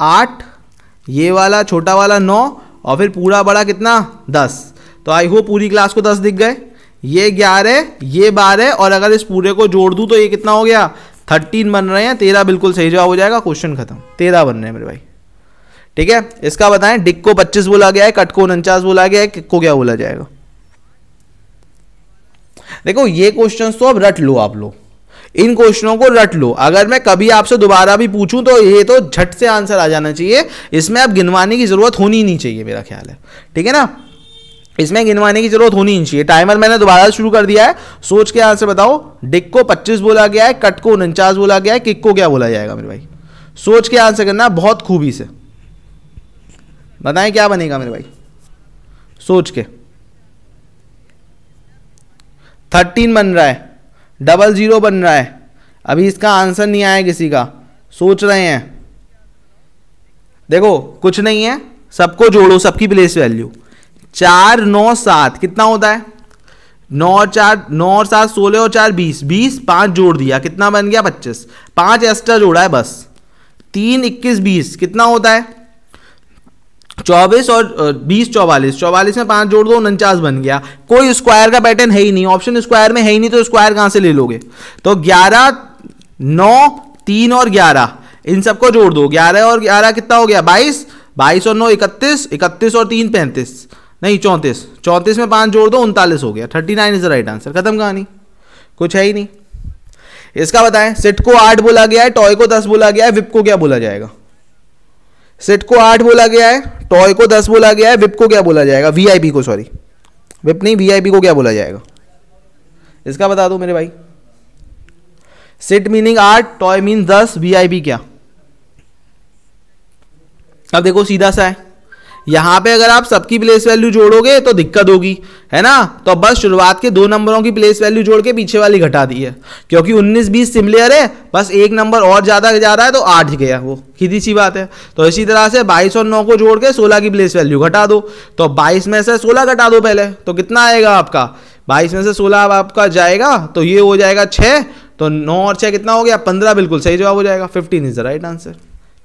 आठ ये वाला छोटा वाला नौ और फिर पूरा बड़ा कितना दस तो आई होप पूरी क्लास को दस दिख गए ये ग्यारह ये बारह और अगर इस पूरे को जोड़ दूँ तो ये कितना हो गया थर्टीन बन रहे हैं तेरह बिल्कुल सही जवाब हो जाएगा क्वेश्चन खत्म तेरह बन रहे हैं मेरे भाई ठीक है इसका बताएं डिक को पच्चीस बोला गया है कट को उनचास बोला गया है किक को क्या बोला जाएगा देखो ये क्वेश्चन तो अब रट लो आप लोग इन क्वेश्चनों को रट लो अगर मैं कभी आपसे दोबारा भी पूछूं तो ये तो झट से आंसर आ जाना चाहिए इसमें अब गिनवाने की ज़रूरत होनी नहीं चाहिए मेरा ख्याल है ठीक है ना इसमें गिनवाने की जरूरत होनी नहीं चाहिए टाइमर मैंने दोबारा शुरू कर दिया है सोच के आंसर बताओ डिक को पच्चीस बोला गया है कट को उनचास बोला गया है किक को क्या बोला जाएगा मेरे भाई सोच के आंसर करना बहुत खूबी से बताएं क्या बनेगा मेरे भाई सोच के थर्टीन बन रहा है डबल ज़ीरो बन रहा है अभी इसका आंसर नहीं आया किसी का सोच रहे हैं देखो कुछ नहीं है सबको जोड़ो सबकी प्लेस वैल्यू चार नौ सात कितना होता है नौ चार नौ और सात सोलह और चार बीस बीस पाँच जोड़ दिया कितना बन गया पच्चीस पाँच एक्स्ट्रा जोड़ा है बस तीन इक्कीस बीस कितना होता है चौबीस और बीस चौवालीस चौवालीस में पांच जोड़ दो उनचास बन गया कोई स्क्वायर का पैटर्न है ही नहीं ऑप्शन स्क्वायर में है ही नहीं तो स्क्वायर कहाँ से ले लोगे तो ग्यारह नौ तीन और ग्यारह इन सबको जोड़ दो ग्यारह और ग्यारह कितना हो गया बाईस बाईस और नौ इकतीस इकतीस और तीन पैंतीस नहीं चौंतीस चौंतीस में पांच जोड़ दो उनतालीस हो गया thirty nine is the right answer खत्म कहानी कुछ है ही नहीं इसका बताएं सिट को आठ बोला गया है टॉय को दस बोला गया है विप को क्या बोला जाएगा सिट को आठ बोला गया है टॉय को दस बोला गया है विप को क्या बोला जाएगा वीआईपी को सॉरी विप नहीं वीआईपी को क्या बोला जाएगा इसका बता दो मेरे भाई सिट मीनिंग आठ टॉय मीन दस वीआईपी क्या अब देखो सीधा सा है यहाँ पे अगर आप सबकी प्लेस वैल्यू जोड़ोगे तो दिक्कत होगी है ना तो बस शुरुआत के दो नंबरों की प्लेस वैल्यू जोड़ के पीछे वाली घटा दी है क्योंकि 19 20 सिमिलियर है बस एक नंबर और ज़्यादा जा रहा है तो आठ गया वो सीधी सी बात है तो इसी तरह से बाईस और नौ को जोड़ के सोलह की प्लेस वैल्यू घटा दो तो बाईस में से सोलह घटा दो पहले तो कितना आएगा आपका बाईस में से सोलह आपका जाएगा तो ये हो जाएगा छः तो नौ और छः कितना हो गया पंद्रह बिल्कुल सही जवाब हो जाएगा fifteen is the right answer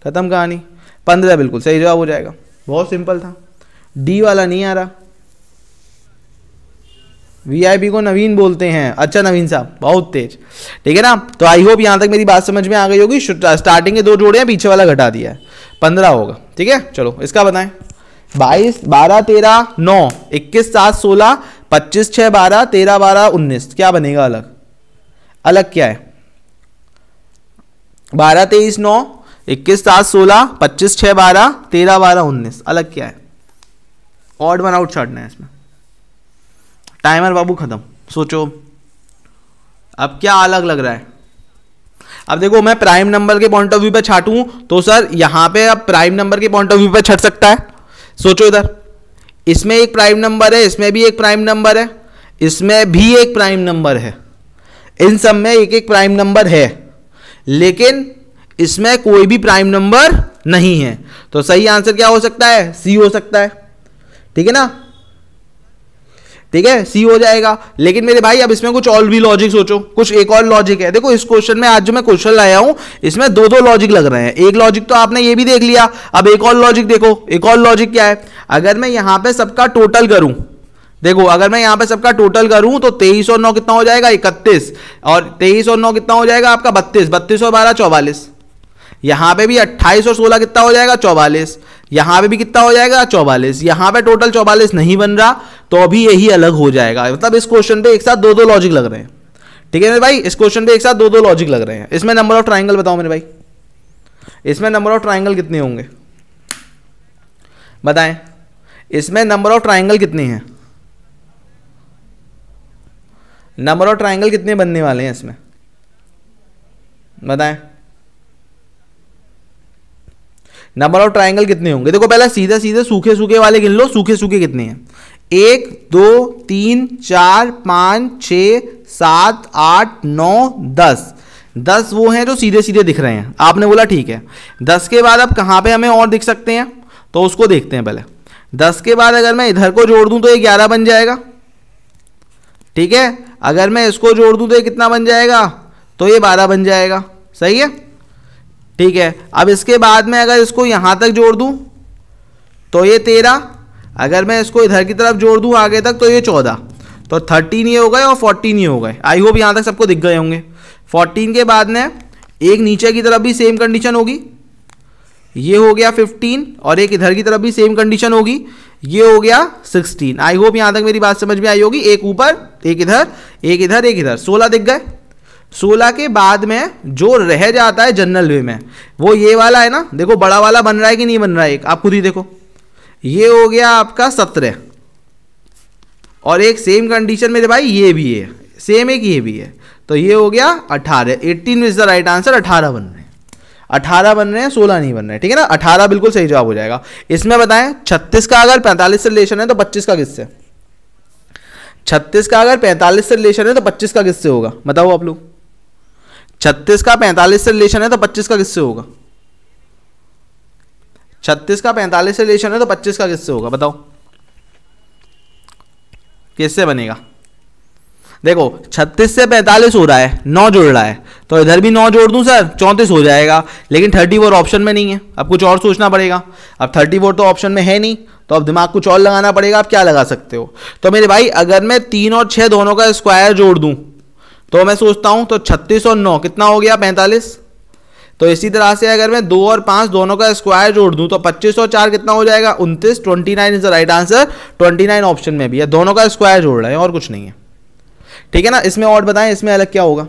खत्म कहानी पंद्रह बिल्कुल सही जवाब हो जाएगा बहुत सिंपल था डी वाला नहीं आ रहा वीआईपी को नवीन बोलते हैं अच्छा नवीन साहब बहुत तेज ठीक है ना तो आई होप यहां तक मेरी बात समझ में आ गई होगी स्टार्टिंग के दो जोड़े हैं पीछे वाला घटा दिया है पंद्रह होगा ठीक है चलो इसका बताएं बाईस बारह तेरह नौ इक्कीस सात सोलह पच्चीस छह बारह तेरह बारह उन्नीस क्या बनेगा अलग अलग क्या है बारह तेईस नौ इक्कीस सात सोलह पच्चीस छः बारह तेरह बारह उन्नीस अलग क्या है ऑड वन आउट छाटना है इसमें टाइमर बाबू ख़त्म सोचो अब क्या अलग लग रहा है अब देखो मैं प्राइम नंबर के पॉइंट ऑफ व्यू पर छाटूं तो सर यहां पे अब प्राइम नंबर के पॉइंट ऑफ व्यू पर छट सकता है सोचो इधर इसमें एक प्राइम नंबर है इसमें भी एक प्राइम नंबर है इसमें भी एक प्राइम नंबर है इन सब में एक एक प्राइम नंबर है लेकिन इसमें कोई भी प्राइम नंबर नहीं है तो सही आंसर क्या हो सकता है सी हो सकता है ठीक है ना ठीक है सी हो जाएगा लेकिन मेरे भाई अब इसमें कुछ और भी लॉजिक सोचो कुछ एक और लॉजिक है देखो इस क्वेश्चन में आज जो मैं क्वेश्चन लाया हूं इसमें दो दो लॉजिक लग रहे हैं एक लॉजिक तो आपने ये भी देख लिया अब एक और लॉजिक देखो एक और लॉजिक क्या है अगर मैं यहां पर सबका टोटल करूं देखो अगर मैं यहां पे सबका टोटल करूं तो तेईस और नौ कितना हो जाएगा इकतीस और तेईस और नौ कितना हो जाएगा आपका बत्तीस बत्तीस और बारह चौवालीस यहां पे भी अट्ठाईस और सोलह कितना हो जाएगा 44 यहां पे भी कितना हो जाएगा 44 यहां पे टोटल 44 नहीं बन रहा तो अभी यही अलग हो जाएगा मतलब इस क्वेश्चन पे एक साथ दो दो लॉजिक लग रहे हैं ठीक है मेरे भाई इस क्वेश्चन पे एक साथ दो दो लॉजिक लग रहे हैं इसमें नंबर ऑफ ट्राइंगल बताओ मेरे भाई इसमें नंबर ऑफ ट्राइंगल कितने होंगे बताएं इसमें नंबर ऑफ ट्राइंगल कितने हैं नंबर ऑफ ट्राइंगल कितने बनने वाले हैं इसमें बताएं नंबर ऑफ ट्राइंगल कितने होंगे देखो पहले सीधे सीधे सूखे सूखे वाले गिन लो सूखे सूखे कितने हैं एक दो तीन चार पाँच छ सात आठ नौ दस दस वो हैं जो सीधे सीधे दिख रहे हैं आपने बोला ठीक है दस के बाद अब कहाँ पे हमें और दिख सकते हैं तो उसको देखते हैं पहले दस के बाद अगर मैं इधर को जोड़ दूँ तो ये ग्यारह बन जाएगा ठीक है अगर मैं इसको जोड़ दूँ तो ये कितना बन जाएगा तो ये बारह बन जाएगा सही है ठीक है अब इसके बाद में अगर इसको यहाँ तक जोड़ दूँ तो ये तेरह अगर मैं इसको इधर की तरफ जोड़ दूँ आगे तक तो ये चौदह तो थर्टीन ये हो गए और फोर्टीन ये हो गए आई होप यहाँ तक सबको दिख गए होंगे फोर्टीन के बाद में एक नीचे की तरफ भी सेम कंडीशन होगी ये हो गया फिफ्टीन और एक इधर की तरफ भी सेम कंडीशन होगी ये हो गया सिक्सटीन आई होप यहाँ तक मेरी बात समझ में आई होगी एक ऊपर एक इधर एक इधर एक इधर सोलह दिख गए सोलह के बाद में जो रह जाता है जनरल वे में वो ये वाला है ना देखो बड़ा वाला बन रहा है कि नहीं बन रहा है एक आप खुद ही देखो ये हो गया आपका सत्रह और एक सेम कंडीशन में भाई ये भी है सेम एक ये भी है तो ये हो गया अठारह eighteen is the right answer अठारह बन रहे हैं अठारह बन रहे हैं सोलह नहीं बन रहे ठीक है ना अठारह बिल्कुल सही जवाब हो जाएगा इसमें बताएं छत्तीस का अगर पैंतालीस से रिलेशन है तो पच्चीस का किससे छत्तीस का अगर पैंतालीस से रिलेशन है तो पच्चीस का किससे होगा बताओ आप लोग छत्तीस का पैंतालीस से रिलेशन है तो पच्चीस का किससे होगा छत्तीस का पैंतालीस से रिलेशन है तो पच्चीस का किससे होगा बताओ किससे बनेगा देखो छत्तीस से पैंतालीस हो रहा है नौ जोड़ रहा है तो इधर भी नौ जोड़ दूं सर चौंतीस हो जाएगा लेकिन थर्टी फोर ऑप्शन में नहीं है अब कुछ और सोचना पड़ेगा अब थर्टी फोर तो ऑप्शन में है नहीं तो अब दिमाग कुछ और लगाना पड़ेगा आप क्या लगा सकते हो तो मेरे भाई अगर मैं तीन और छः दोनों का स्क्वायर जोड़ दूँ तो मैं सोचता हूँ तो छत्तीस और नौ कितना हो गया पैंतालीस तो इसी तरह से अगर मैं दो और पाँच दोनों का स्क्वायर जोड़ दूं तो पच्चीस और चार कितना हो जाएगा उनतीस twenty nine is the right answer twenty nine option में भी है दोनों का स्क्वायर जोड़ रहे हैं और कुछ नहीं है ठीक है ना इसमें और बताएं इसमें अलग क्या होगा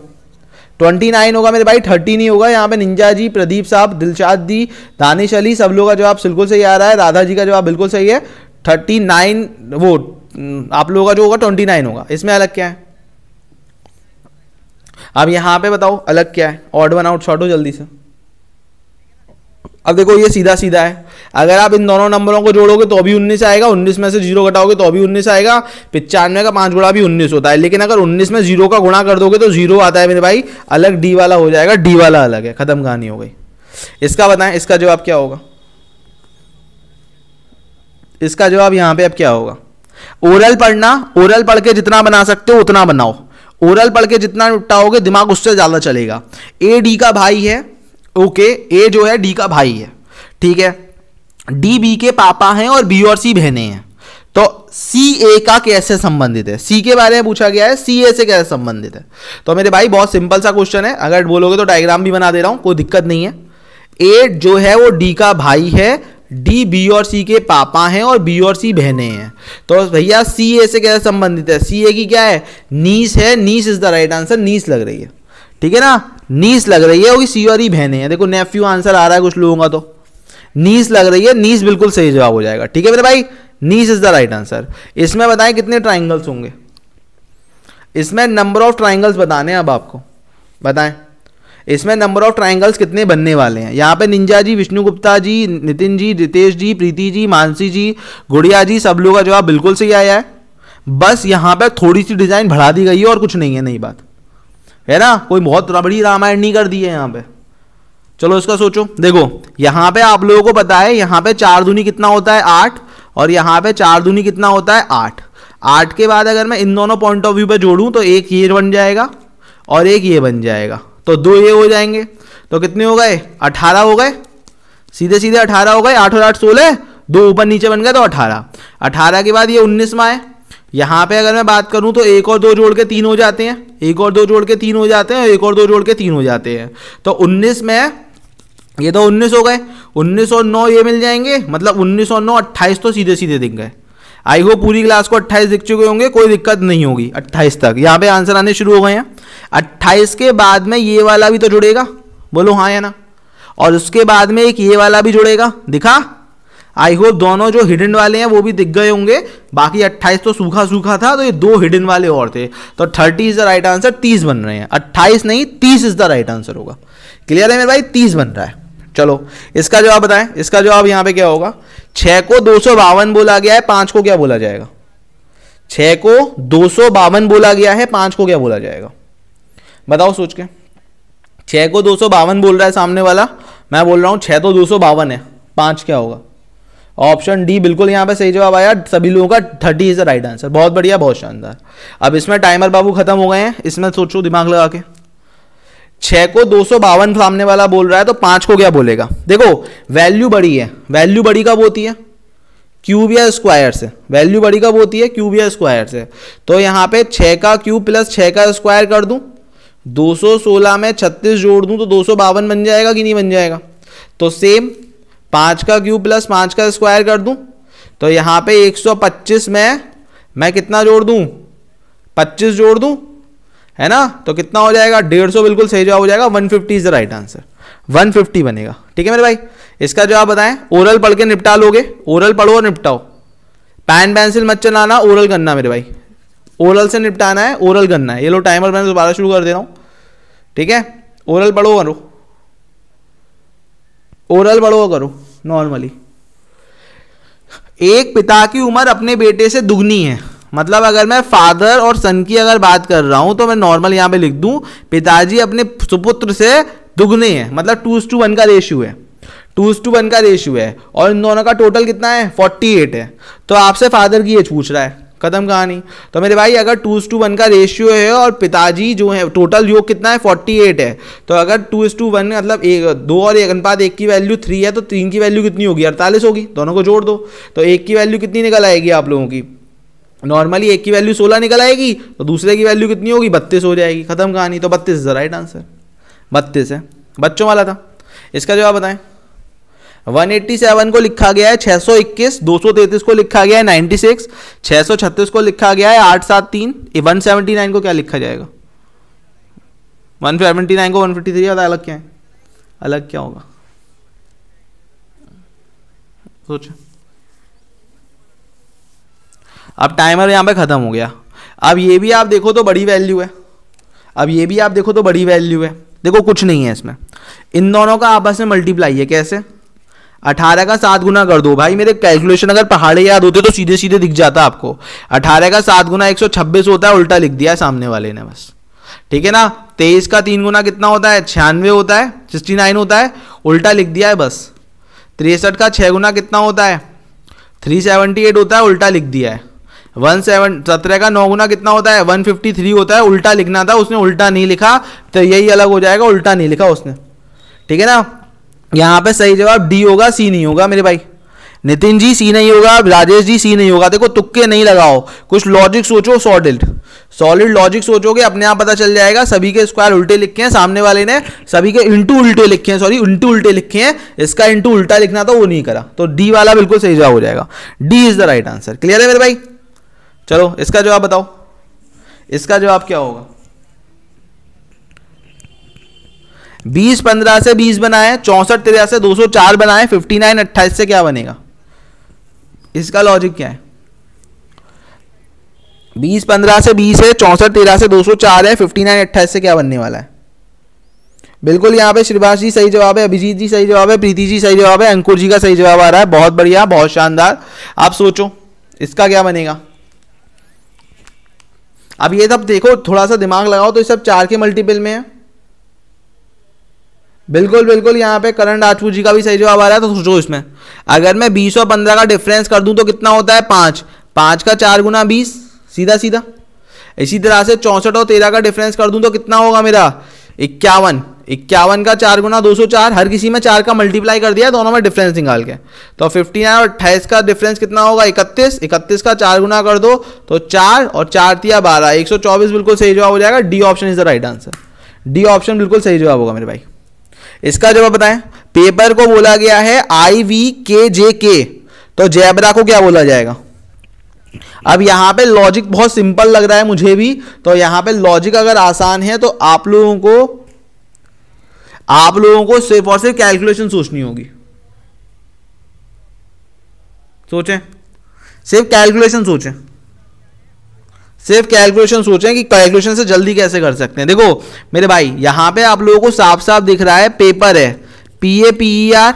ट्वेंटी नाइन होगा मेरे भाई थर्टी नहीं होगा यहाँ पे निंजा जी प्रदीप साहब दिलशाद जी दानिश अली सब लोगों का जवाब बिल्कुल सही आ रहा है राधा जी का जवाब बिल्कुल सही है थर्टी नाइन वो आप लोगों का जो होगा ट्वेंटी नाइन होगा इसमें अलग क्या है अब यहाँ पे बताओ अलग क्या है ऑड वन आउट शॉर्ट हो जल्दी से अब देखो ये सीधा सीधा है अगर आप इन दोनों नंबरों को जोड़ोगे तो अभी उन्नीस आएगा उन्नीस में से जीरो घटाओगे तो अभी उन्नीस आएगा पिचानवे का पांच गुणा भी उन्नीस होता है लेकिन अगर उन्नीस में जीरो का गुणा कर दोगे तो जीरो आता है मेरे भाई अलग डी वाला हो जाएगा डी वाला अलग है खत्म कहानी हो गई इसका बताएं इसका जवाब क्या होगा इसका जवाब यहां पे अब क्या होगा ओरल पढ़ना ओरल पढ़ के जितना बना सकते हो उतना बनाओ ओरल पढ़ के जितना निपटाओगे दिमाग उससे ज़्यादा चलेगा ए डी का भाई है ओके ए जो है डी का भाई है ठीक है डी बी के पापा हैं और बी और सी बहने हैं तो सी ए का कैसे संबंधित है सी के बारे में पूछा गया है सी ए से कैसे संबंधित है तो मेरे भाई बहुत सिंपल सा क्वेश्चन है अगर बोलोगे तो डायग्राम भी बना दे रहा हूँ कोई दिक्कत नहीं है ए जो है वो डी का भाई है डी बी और सी के पापा हैं और बी और सी बहने हैं तो भैया सी ए से कैसे संबंधित है सी ए की क्या है नीस है नीस इज द राइट आंसर नीस लग रही है ठीक है ना नीस लग रही है क्योंकि सी और ही बहने हैं देखो नेफ्यू आंसर आ रहा है कुछ लोगों का तो नीस लग रही है नीस बिल्कुल सही जवाब हो जाएगा ठीक है मेरे भाई नीस इज द राइट आंसर इसमें बताएं कितने ट्राइंगल्स होंगे इसमें नंबर ऑफ ट्राइंगल्स बताने अब आपको बताएं इसमें नंबर ऑफ ट्राइंगल्स कितने बनने वाले हैं यहाँ पे निंजा जी विष्णु गुप्ता जी नितिन जी रितेश जी प्रीति जी मानसी जी गुड़िया जी सब लोगों का जवाब बिल्कुल सही आया है बस यहाँ पर थोड़ी सी डिज़ाइन बढ़ा दी गई है और कुछ नहीं है नई बात है ना कोई बहुत बड़ी रामायण नहीं कर दी है यहाँ पे चलो इसका सोचो देखो यहाँ पे आप लोगों को पता है यहाँ पे चार दूनी कितना होता है आठ और यहाँ पे चार दूनी कितना होता है आठ आठ के बाद अगर मैं इन दोनों पॉइंट ऑफ व्यू पे जोड़ूँ तो एक ये बन जाएगा और एक ये बन जाएगा तो दो ये हो जाएंगे तो कितने हो गए अठारह हो गए सीधे सीधे अठारह हो गए आठ और आठ सोलह दो ऊपर नीचे बन गए तो अठारह अठारह के बाद ये उन्नीस में आए यहाँ पे अगर मैं बात करूँ तो एक और दो जोड़ के तीन हो जाते हैं एक और दो जोड़ के तीन हो जाते हैं एक और दो जोड़ के तीन हो जाते हैं तो उन्नीस में ये तो उन्नीस हो गए उन्नीस और नौ ये मिल जाएंगे मतलब उन्नीस और नौ अट्ठाईस तो सीधे सीधे दिख गए आई होप पूरी क्लास को अट्ठाईस दिख चुके होंगे कोई दिक्कत नहीं होगी अट्ठाईस तक यहाँ पे आंसर आने शुरू हो गए हैं अट्ठाईस के बाद में ये वाला भी तो जुड़ेगा बोलो हाँ या ना और उसके बाद में एक ये वाला भी जुड़ेगा दिखा आई होप दोनों जो हिडन वाले हैं वो भी दिख गए होंगे बाकी 28 तो सूखा सूखा था तो ये दो हिडन वाले और थे तो 30 इज द राइट आंसर 30 बन रहे हैं 28 नहीं 30 इज द राइट आंसर होगा क्लियर है मेरे भाई 30 बन रहा है चलो इसका जवाब बताएं इसका जवाब यहां पे क्या होगा छ को दो सौ बावन बोला गया है पांच को क्या बोला जाएगा छः को दो सौ बावन बोला गया है पांच को क्या बोला जाएगा बताओ सोच के छः को दो सौ बावन बोल रहा है सामने वाला मैं बोल रहा हूं छह तो दो सौ बावन है पांच क्या होगा ऑप्शन डी बिल्कुल यहां पे सही जवाब आया सभी लोगों का thirty is the right answer बहुत बढ़िया बहुत शानदार अब इसमें टाइमर बाबू खत्म हो गए हैं इसमें सोचो दिमाग लगा के छः को दो सौ बावन सामने वाला बोल रहा है तो पाँच को क्या बोलेगा देखो वैल्यू बड़ी है वैल्यू बड़ी कब होती है क्यूब या स्क्वायर से वैल्यू बड़ी कब होती है क्यूब या स्क्वायर से तो यहाँ पे छः का क्यूब प्लस छः का स्क्वायर कर दूँ सोलह में छत्तीस जोड़ दूँ तो दो सौ बावन बन जाएगा कि नहीं बन जाएगा तो सेम पाँच का क्यूब प्लस पाँच का स्क्वायर कर दूँ तो यहाँ सौ पच्चीस में मैं कितना जोड़ दूँ पच्चीस जोड़ दूँ है ना तो कितना हो जाएगा डेढ़ सौ बिल्कुल सही जवाब हो जाएगा one fifty is the right answer one fifty बनेगा ठीक है मेरे भाई इसका जवाब बताएं ओरल पढ़ के निपटा लोगे ओरल पढ़ो और निपटाओ पेन पेंसिल मत चलाना ओरल करना मेरे भाई ओरल से निपटाना है ओरल करना है ये लो टाइमर मैंने दोबारा शुरू कर दे रहा हूँ ठीक है ओरल पढ़ो करो ओरल पढ़ो करो नॉर्मली एक पिता की उम्र अपने बेटे से दुगनी है मतलब अगर मैं फादर और सन की अगर बात कर रहा हूं तो मैं नॉर्मल यहां पे लिख दूं पिताजी अपने सुपुत्र से दुगने हैं मतलब टू टू वन का रेशियो है टू टू वन का रेशियो है और इन दोनों का टोटल कितना है फोर्टी एट है तो आपसे फादर की एज पूछ रहा है कदम कहानी तो मेरे भाई अगर टू टू वन का रेशियो है और पिताजी जो है टोटल योग कितना है फोर्टी एट है तो अगर टू टू वन मतलब एक दो और एक अनुपात एक की वैल्यू थ्री है तो तीन की वैल्यू कितनी होगी अड़तालीस होगी दोनों को जोड़ दो तो एक की वैल्यू कितनी निकल आएगी आप लोगों की नॉर्मली एक की वैल्यू सोलह निकल आएगी तो दूसरे की वैल्यू कितनी होगी बत्तीस हो जाएगी खत्म कहानी तो बत्तीस इज राइट आंसर बत्तीस है बच्चों वाला था इसका जवाब बताएं 187 को लिखा गया है 621, 233 को लिखा गया है 96, 636 को लिखा गया है 873, 179 को क्या लिखा जाएगा 179 को 153 थ्री अलग क्या है अलग क्या होगा सोचा अब टाइमर यहाँ पे ख़त्म हो गया अब ये भी आप देखो तो बड़ी वैल्यू है अब ये भी आप देखो तो बड़ी वैल्यू है देखो कुछ नहीं है इसमें इन दोनों का आपस में मल्टीप्लाई है कैसे अठारह का सात गुना कर दो भाई मेरे कैलकुलेशन अगर पहाड़े याद होते तो सीधे सीधे दिख जाता आपको अठारह का सात गुना एक सौ छब्बीस होता है उल्टा लिख दिया है सामने वाले ने बस ठीक है ना तेईस का तीन गुना कितना होता है छियानवे होता है सिक्सटी नाइन होता है उल्टा लिख दिया है बस तिरसठ का छः गुना कितना होता है थ्री सेवनटी एट होता है उल्टा लिख दिया है वन सेवन सत्रह का नौ गुना कितना होता है वन फिफ्टी थ्री होता है उल्टा लिखना था उसने उल्टा नहीं लिखा तो यही अलग हो जाएगा उल्टा नहीं लिखा उसने ठीक है ना यहाँ पे सही जवाब डी होगा सी नहीं होगा मेरे भाई नितिन जी सी नहीं होगा राजेश जी सी नहीं होगा देखो तुक्के नहीं लगाओ कुछ लॉजिक सोचो सॉलिड सॉलिड लॉजिक सोचोगे अपने आप पता चल जाएगा सभी के स्क्वायर उल्टे लिखे हैं सामने वाले ने सभी के इंटू उल्टे लिखे हैं सॉरी इंटू उल्टे लिखे हैं इसका इंटू उल्टा लिखना था वो नहीं करा तो डी वाला बिल्कुल सही जवाब हो जाएगा D is the right answer clear है मेरे भाई चलो इसका जवाब बताओ इसका जवाब क्या होगा बीस पंद्रह से बीस बनाए चौसठ तेरह से दो सौ चार बनाए फिफ्टी नाइन अट्ठाईस से क्या बनेगा इसका लॉजिक क्या है बीस पंद्रह से बीस है चौसठ तेरह से दो सौ चार है फिफ्टी नाइन अट्ठाईस से क्या बनने वाला है बिल्कुल यहाँ पे श्रीवास जी सही जवाब है अभिजीत जी सही जवाब है प्रीति जी सही जवाब है अंकुर जी का सही जवाब आ रहा है बहुत बढ़िया बहुत शानदार आप सोचो इसका क्या बनेगा अब ये सब देखो थोड़ा सा दिमाग लगाओ तो ये सब चार के मल्टीपल में है बिल्कुल बिल्कुल यहाँ पे करण राजपूत जी का भी सही जवाब आ रहा है तो सोचो इसमें अगर मैं बीस और पंद्रह का डिफरेंस कर दूं तो कितना होता है पांच पांच का चार गुना बीस सीधा सीधा इसी तरह से चौंसठ और तेरह का डिफरेंस कर दूं तो कितना होगा मेरा इक्यावन इक्यावन का चार गुना दो सौ चार हर किसी में चार का मल्टीप्लाई कर दिया दोनों में डिफरेंस निकाल के तो फिफ्टी नाइन और अट्ठाईस का डिफरेंस कितना होगा इकतीस इकतीस का चार गुना कर दो तो चार और चार तिया बारह एक सौ चौबीस बिल्कुल सही जवाब हो जाएगा D option is the right answer D option बिल्कुल सही जवाब होगा मेरे भाई इसका जवाब बताएं पेपर को बोला गया है आई वी के जे के तो जैबरा को क्या बोला जाएगा अब यहां पे लॉजिक बहुत सिंपल लग रहा है मुझे भी तो यहां पे लॉजिक अगर आसान है तो आप लोगों को आप लोगों को सिर्फ और सिर्फ कैलकुलेशन सोचनी होगी सोचें सिर्फ कैलकुलेशन सोचें सिर्फ कैलकुलेशन सोचें कि कैलकुलेशन से जल्दी कैसे कर सकते हैं देखो मेरे भाई यहां पे आप लोगों को साफ साफ दिख रहा है पेपर है P A P E R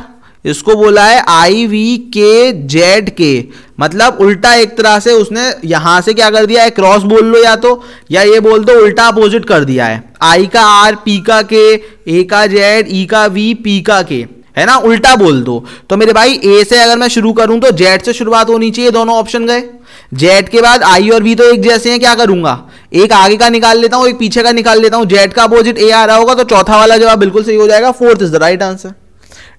इसको बोला है आई वी के जेड के मतलब उल्टा एक तरह से उसने यहां से क्या कर दिया है क्रॉस बोल लो या तो या ये बोल दो उल्टा अपोजिट कर दिया है आई का आर पी का के ए का जेड ई e का वी पी का के है ना उल्टा बोल दो तो मेरे भाई ए से अगर मैं शुरू करूं तो जेड से शुरुआत होनी चाहिए दोनों ऑप्शन गए जेड के बाद आई और वी तो एक जैसे हैं क्या करूंगा एक आगे का निकाल लेता हूं एक पीछे का निकाल लेता हूं जेड का अपोजिट ए आ रहा होगा तो चौथा वाला जवाब बिल्कुल सही हो जाएगा fourth is the right answer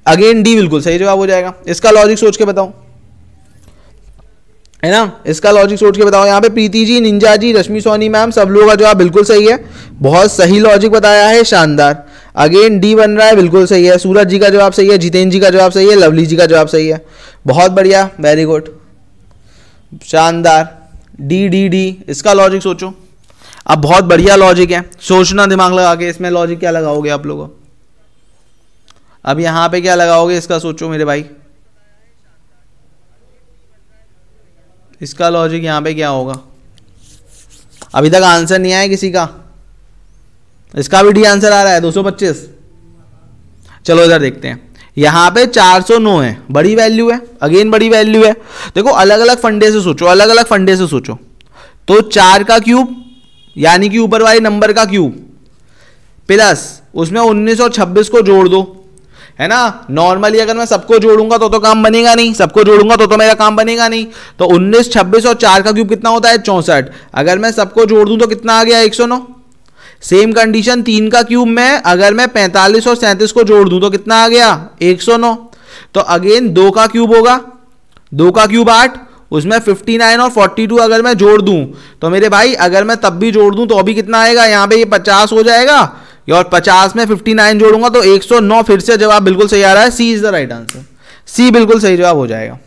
again D बिल्कुल सही जवाब हो जाएगा इसका लॉजिक सोच के बताओ है ना इसका लॉजिक सोच के बताओ यहाँ पे प्रीति जी निंजा जी रश्मि सोनी मैम सब लोगों का जवाब बिल्कुल सही है बहुत सही लॉजिक बताया है शानदार अगेन डी बन रहा है बिल्कुल सही है सूरज जी का जवाब सही है जितेंद्र जी का जवाब सही है लवली जी का जवाब सही है बहुत बढ़िया वेरी गुड शानदार डी डी डी इसका लॉजिक सोचो अब बहुत बढ़िया लॉजिक है सोचना दिमाग लगा के इसमें लॉजिक क्या लगाओगे आप लोगों अब यहाँ पे क्या लगाओगे इसका सोचो मेरे भाई इसका लॉजिक यहाँ पे क्या होगा अभी तक आंसर नहीं आया किसी का इसका भी डी आंसर आ रहा है 225 चलो इधर देखते हैं यहाँ पे 409 है बड़ी वैल्यू है अगेन बड़ी वैल्यू है देखो अलग अलग फंडे से सोचो अलग अलग फंडे से सोचो तो चार का क्यूब यानी कि ऊपर वाले नंबर का क्यूब प्लस उसमें 1926 को जोड़ दो है ना नॉर्मली अगर मैं सबको जोड़ूंगा तो तो काम बनेगा नहीं सबको जोड़ूंगा तो तो मेरा काम बनेगा नहीं तो 19, 26 और 4 का क्यूब कितना होता है चौंसठ अगर मैं सबको जोड़ दूं तो कितना आ गया एक सौ नौ सेम कंडीशन तीन का क्यूब में अगर मैं 45 और 37 को जोड़ दूं तो कितना आ गया 109 तो अगेन दो का क्यूब होगा दो का क्यूब आठ उसमें 59 और 42 अगर मैं जोड़ दूं तो मेरे भाई अगर मैं तब भी जोड़ दूं तो अभी कितना आएगा यहाँ पे ये 50 हो जाएगा और 50 में 59 जोड़ूंगा तो 109 फिर से जवाब बिल्कुल सही आ रहा है C is the right answer C बिल्कुल सही जवाब हो जाएगा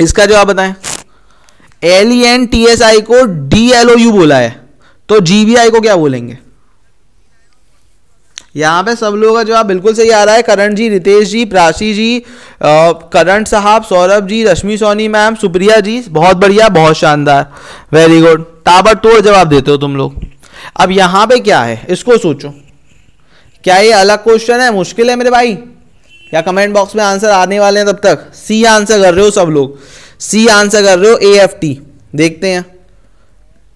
इसका जवाब बताएं L E N T S I को डी एल ओ यू बोला है तो जी आई को क्या बोलेंगे यहां पे सब लोगों का जवाब बिल्कुल सही आ रहा है करण जी रितेश जी प्राची जी करण साहब सौरभ जी रश्मि सोनी मैम सुप्रिया जी बहुत बढ़िया बहुत शानदार वेरी गुड ताबड़तोड़ जवाब देते हो तुम लोग अब यहां पे क्या है इसको सोचो क्या ये अलग क्वेश्चन है मुश्किल है मेरे भाई क्या कमेंट बॉक्स में आंसर आने वाले हैं तब तक सी आंसर कर रहे हो सब लोग सी आंसर कर रहे हो ए एफ टी देखते हैं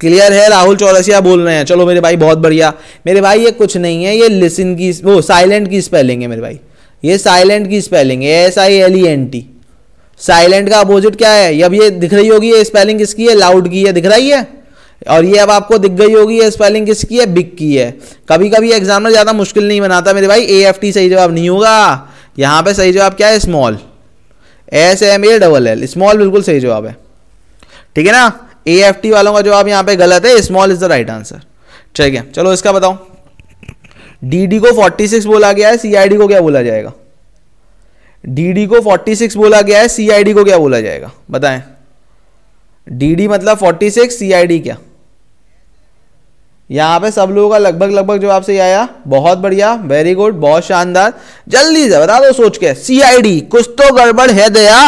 क्लियर है राहुल चौरसिया बोल रहे हैं चलो मेरे भाई बहुत बढ़िया मेरे भाई ये कुछ नहीं है ये लिसन की वो साइलेंट की स्पेलिंग है मेरे भाई ये साइलेंट की स्पेलिंग है S I L E N T silent का अपोजिट क्या है अब ये दिख रही होगी ये स्पेलिंग किसकी है लाउड की है दिख रही है और ये अब आपको दिख गई होगी स्पेलिंग किसकी है बिग की है कभी कभी एग्जामिनर ज़्यादा मुश्किल नहीं बनाता मेरे भाई ए एफ टी सही जवाब नहीं होगा यहाँ पे सही जवाब क्या है small S M A double L small बिल्कुल सही जवाब है ठीक है ना ए एफ टी वालों का जवाब यहाँ पे गलत है small is the right answer ठीक है चलो इसका बताओ डी डी को सिक्स बोला गया है सीआईडी को क्या बोला जाएगा डी डी को फोर्टी सिक्स बोला गया है सी आई डी को क्या बोला जाएगा बताएं डीडी मतलब 46 सीआईडी क्या यहाँ पे सब लोगों का लगभग लगभग जवाब सही आया बहुत बढ़िया वेरी गुड बहुत शानदार जल्दी से बता दो सोच के सीआईडी कुछ तो गड़बड़ है दया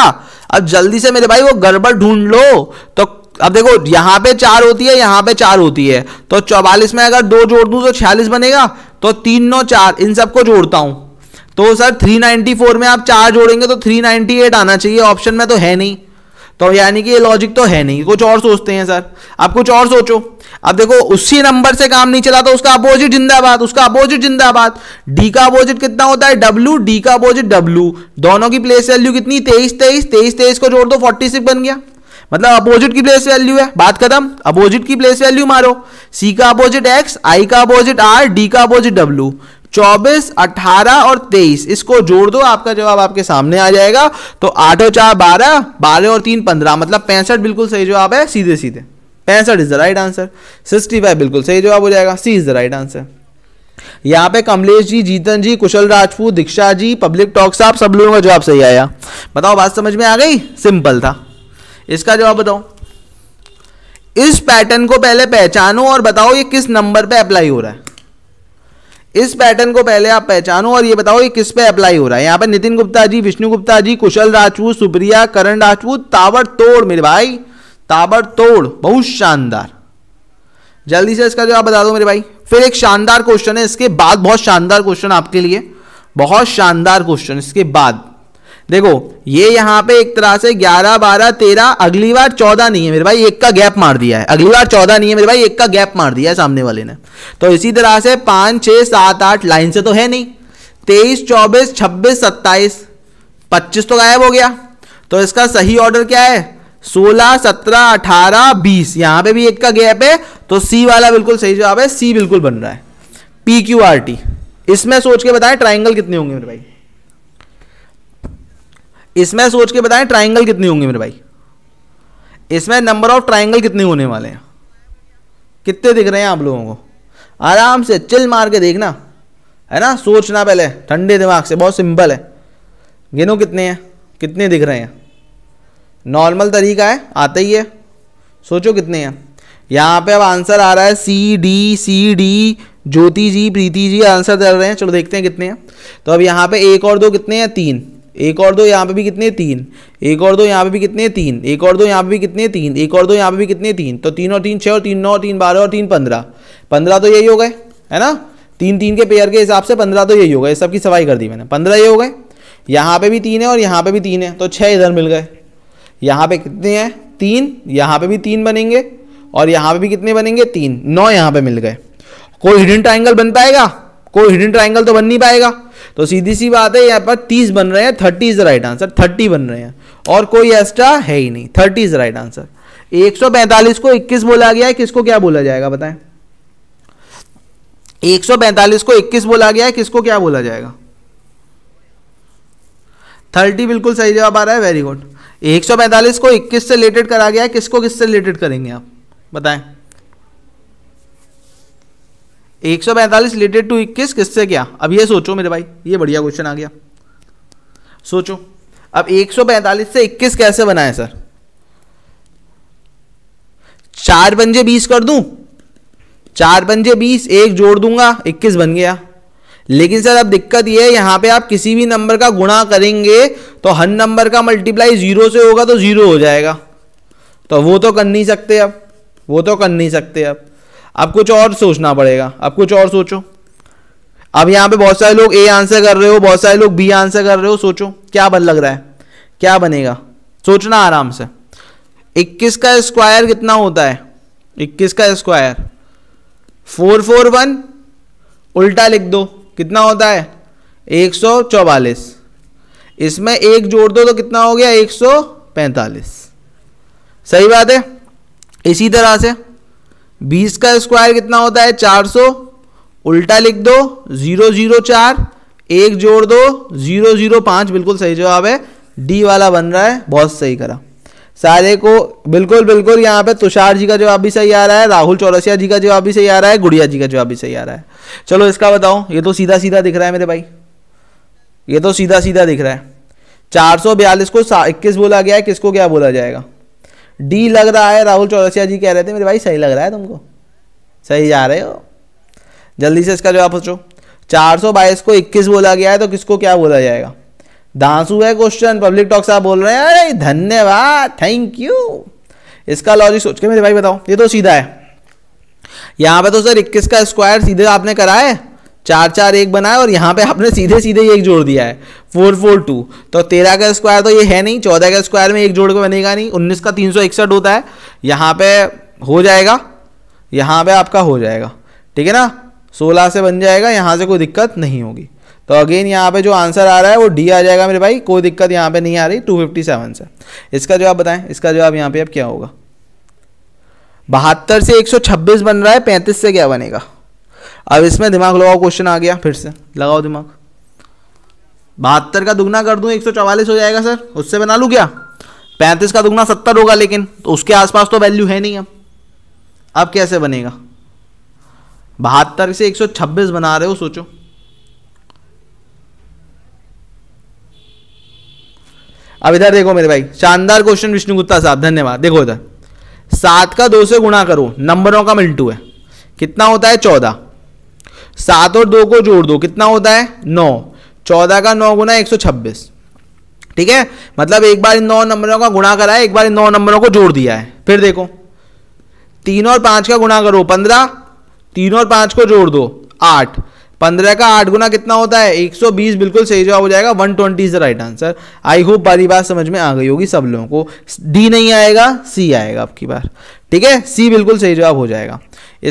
अब जल्दी से मेरे भाई वो गड़बड़ ढूंढ लो तो अब देखो यहां पे चार होती है यहां पे चार होती है तो चौवालीस में अगर दो जोड़ दू तो छियालीस बनेगा तो तीन नौ चार इन सबको जोड़ता हूं तो सर 394 में आप चार जोड़ेंगे तो 398 आना चाहिए ऑप्शन में तो है नहीं तो यानी कि ये लॉजिक तो है नहीं कुछ और सोचते हैं सर आप कुछ और सोचो अब देखो उसी नंबर से काम नहीं चला तो उसका अपोजिट जिंदाबाद उसका अपोजिट जिंदाबाद डी का अपोजिट कितना होता है डब्ल्यू डी का अपोजिट डब्ल्यू दोनों की प्लेस वैल्यू कितनी तेईस तेईस तेईस तेईस को जोड़ दो फोर्टी सिक्स बन गया मतलब अपोजिट की प्लेस वैल्यू है बात खत्म अपोजिट की प्लेस वैल्यू मारो सी का अपोजिट एक्स आई का अपोजिट आर डी का अपोजिट डब्ल्यू चौबीस अट्ठारह और तेईस इसको जोड़ दो आपका जवाब आपके सामने आ जाएगा तो आठ और चार बारह बारह और तीन पंद्रह मतलब पैंसठ बिल्कुल सही जवाब है सीधे सीधे पैंसठ is the right answer sixty five बिल्कुल सही जवाब हो जाएगा C is the right answer यहाँ पे कमलेश जी जीतन जी कुशल राजपूत दीक्षा जी पब्लिक टॉक साहब सब लोगों का जवाब सही आया बताओ बात समझ में आ गई सिंपल था इसका जवाब बताओ इस पैटर्न को पहले पहचानो और बताओ ये किस नंबर पे अप्लाई हो रहा है इस पैटर्न को पहले आप पहचानो और ये बताओ ये किस पे अप्लाई हो रहा है यहाँ पर नितिन गुप्ता जी विष्णु गुप्ता जी कुशल राजपूत सुप्रिया करण राजपूत ताबड़तोड़ मेरे भाई ताबड़तोड़ बहुत शानदार जल्दी से इसका जवाब बता दो मेरे भाई फिर एक शानदार क्वेश्चन है इसके बाद बहुत शानदार क्वेश्चन आपके लिए बहुत शानदार क्वेश्चन इसके बाद देखो ये यहाँ पे एक तरह से 11, 12, 13 अगली बार 14 नहीं है मेरे भाई एक का गैप मार दिया है अगली बार 14 नहीं है मेरे भाई एक का गैप मार दिया है सामने वाले ने तो इसी तरह से पाँच छः सात आठ लाइन से तो है नहीं तेईस चौबीस छब्बीस सत्ताईस पच्चीस तो गायब हो गया तो इसका सही ऑर्डर क्या है सोलह सत्रह अठारह बीस यहाँ पे भी एक का गैप है तो सी वाला बिल्कुल सही जवाब है सी बिल्कुल बन रहा है पी क्यू आर टी इसमें सोच के बताएं ट्राइंगल कितने होंगे मेरे भाई इसमें सोच के बताएं ट्राइंगल कितने होंगे मेरे भाई इसमें नंबर ऑफ ट्राइंगल कितने होने वाले हैं कितने दिख रहे हैं आप लोगों को आराम से चिल मार के देखना है ना सोचना पहले ठंडे दिमाग से बहुत सिंपल है गिनो कितने हैं कितने दिख रहे हैं नॉर्मल तरीका है आता ही है सोचो कितने हैं यहाँ पे अब आंसर आ रहा है C D C D Jyoti ji Preeti ji answer दे रहे हैं चलो देखते हैं कितने हैं तो अब यहाँ पे एक और दो कितने हैं तीन एक और दो यहाँ पे भी कितने तीन एक और दो यहाँ पे भी कितने तीन एक और दो यहाँ पे भी कितने तीन एक और दो यहाँ पे भी कितने तीन तो तीन और तीन छः और तीन नौ तीन बारह और तीन पंद्रह पंद्रह तो यही हो गए है ना तीन तीन के पेयर के हिसाब से पंद्रह तो यही हो गए सबकी सफाई कर दी मैंने पंद्रह ये हो गए यहाँ पे भी तीन है और यहाँ पे भी तीन है तो छः इधर मिल गए यहाँ पे कितने हैं तीन यहाँ पे भी तीन बनेंगे और यहाँ पे भी कितने बनेंगे तीन नौ यहाँ पे मिल गए कोई हिडन ट्राइंगल बन पाएगा कोई हिडन ट्राइंगल तो बन नहीं पाएगा तो सीधी सी बात है यहाँ पर तीस बन रहे हैं thirty is right answer thirty बन रहे हैं और कोई एक्स्ट्रा है ही नहीं थर्टी इज राइट आंसर 145 को 21 बोला गया है किसको क्या बोला जाएगा बताएं 145 को 21 बोला गया है किसको क्या बोला जाएगा 30 बिल्कुल सही जवाब आ रहा है वेरी गुड 145 को 21 से रिलेटेड करा गया है किसको किससे रिलेटेड करेंगे आप बताएं एक सौ पैंतालीस रिलेटेड टू इक्कीस किससे क्या अब ये सोचो मेरे भाई ये बढ़िया क्वेश्चन आ गया सोचो अब एक सौ पैंतालीस से इक्कीस कैसे बनाए सर चार पंजे बीस कर दूं चार बंजे बीस एक जोड़ दूंगा इक्कीस बन गया लेकिन सर अब दिक्कत यह है यहां पे आप किसी भी नंबर का गुणा करेंगे तो हर नंबर का मल्टीप्लाई जीरो से होगा तो जीरो हो जाएगा तो वो तो कर नहीं सकते अब वो तो कर नहीं सकते अब अब कुछ और सोचना पड़ेगा अब कुछ और सोचो अब यहाँ पे बहुत सारे लोग ए आंसर कर रहे हो बहुत सारे लोग बी आंसर कर रहे हो सोचो क्या बन लग रहा है क्या बनेगा सोचना आराम से 21 का स्क्वायर कितना होता है 21 का स्क्वायर 441 उल्टा लिख दो कितना होता है एक इसमें एक जोड़ दो तो कितना हो गया 145 सही बात है इसी तरह से बीस का स्क्वायर कितना होता है चार सौ उल्टा लिख दो जीरो जीरो चार एक जोड़ दो जीरो जीरो पांच बिल्कुल सही जवाब है डी वाला बन रहा है बहुत सही करा सारे को बिल्कुल बिल्कुल यहाँ पे तुषार जी का जवाब भी सही आ रहा है राहुल चौरसिया जी का जवाब भी सही आ रहा है गुड़िया जी का जवाब भी सही आ रहा है चलो इसका बताओ ये तो सीधा सीधा दिख रहा है मेरे भाई ये तो सीधा सीधा दिख रहा है चार सौ बयालीस को इक्कीस बोला गया है किसको क्या बोला जाएगा डी लग रहा है राहुल चौरसिया जी कह रहे थे मेरे भाई सही लग रहा है तुमको सही जा रहे हो जल्दी से इसका जवाब पूछो चार सौ बाईस को इक्कीस बोला गया है तो किसको क्या बोला जाएगा धांसू है क्वेश्चन पब्लिक टॉक साहब बोल रहे हैं अरे धन्यवाद थैंक यू इसका लॉजिक सोच के मेरे भाई बताओ ये तो सीधा है यहाँ पे तो सर इक्कीस का स्क्वायर सीधे आपने करा है चार चार एक बनाया और यहाँ पे आपने सीधे सीधे एक जोड़ दिया है फोर फोर टू तो तेरह का स्क्वायर तो ये है नहीं चौदह का स्क्वायर में एक जोड़ के बनेगा नहीं उन्नीस का तीन सौ इकसठ होता है यहाँ पे हो जाएगा यहाँ पे आपका हो जाएगा ठीक है ना सोलह से बन जाएगा यहाँ से कोई दिक्कत नहीं होगी तो अगेन यहाँ पे जो आंसर आ रहा है वो डी आ जाएगा मेरे भाई कोई दिक्कत यहाँ पे नहीं आ रही सेवन से इसका जवाब बताएं इसका जवाब यहाँ पे अब क्या होगा बहत्तर से छब्बीस बन रहा है पैंतीस से क्या बनेगा अब इसमें दिमाग लगाओ क्वेश्चन आ गया फिर से लगाओ दिमाग बहत्तर का दुगना कर दूं एक हो जाएगा सर उससे बना लूँ क्या पैंतीस का दुगना सत्तर होगा लेकिन तो उसके आसपास तो वैल्यू है नहीं अब अब कैसे बनेगा बहत्तर से 126 बना रहे हो सोचो अब इधर देखो मेरे भाई शानदार क्वेश्चन विष्णु गुप्ता साहब धन्यवाद देखो इधर सात का दो से गुणा करो नंबरों का मिल्टू है कितना होता है चौदह सात और दो को जोड़ दो कितना होता है नौ चौदह का नौ गुना एक सौ छब्बीस ठीक है मतलब एक बार इन नौ नंबरों का गुणा करा है एक बार इन नौ नंबरों को जोड़ दिया है फिर देखो तीन और पांच का गुणा करो पंद्रह तीन और पांच को जोड़ दो आठ पंद्रह का आठ गुना कितना होता है एक सौ बीस बिल्कुल सही जवाब हो जाएगा one twenty is the right answer I hope बारी बात समझ में आ गई होगी सब लोगों को डी नहीं आएगा सी आएगा आपकी बार ठीक है सी बिल्कुल सही जवाब हो जाएगा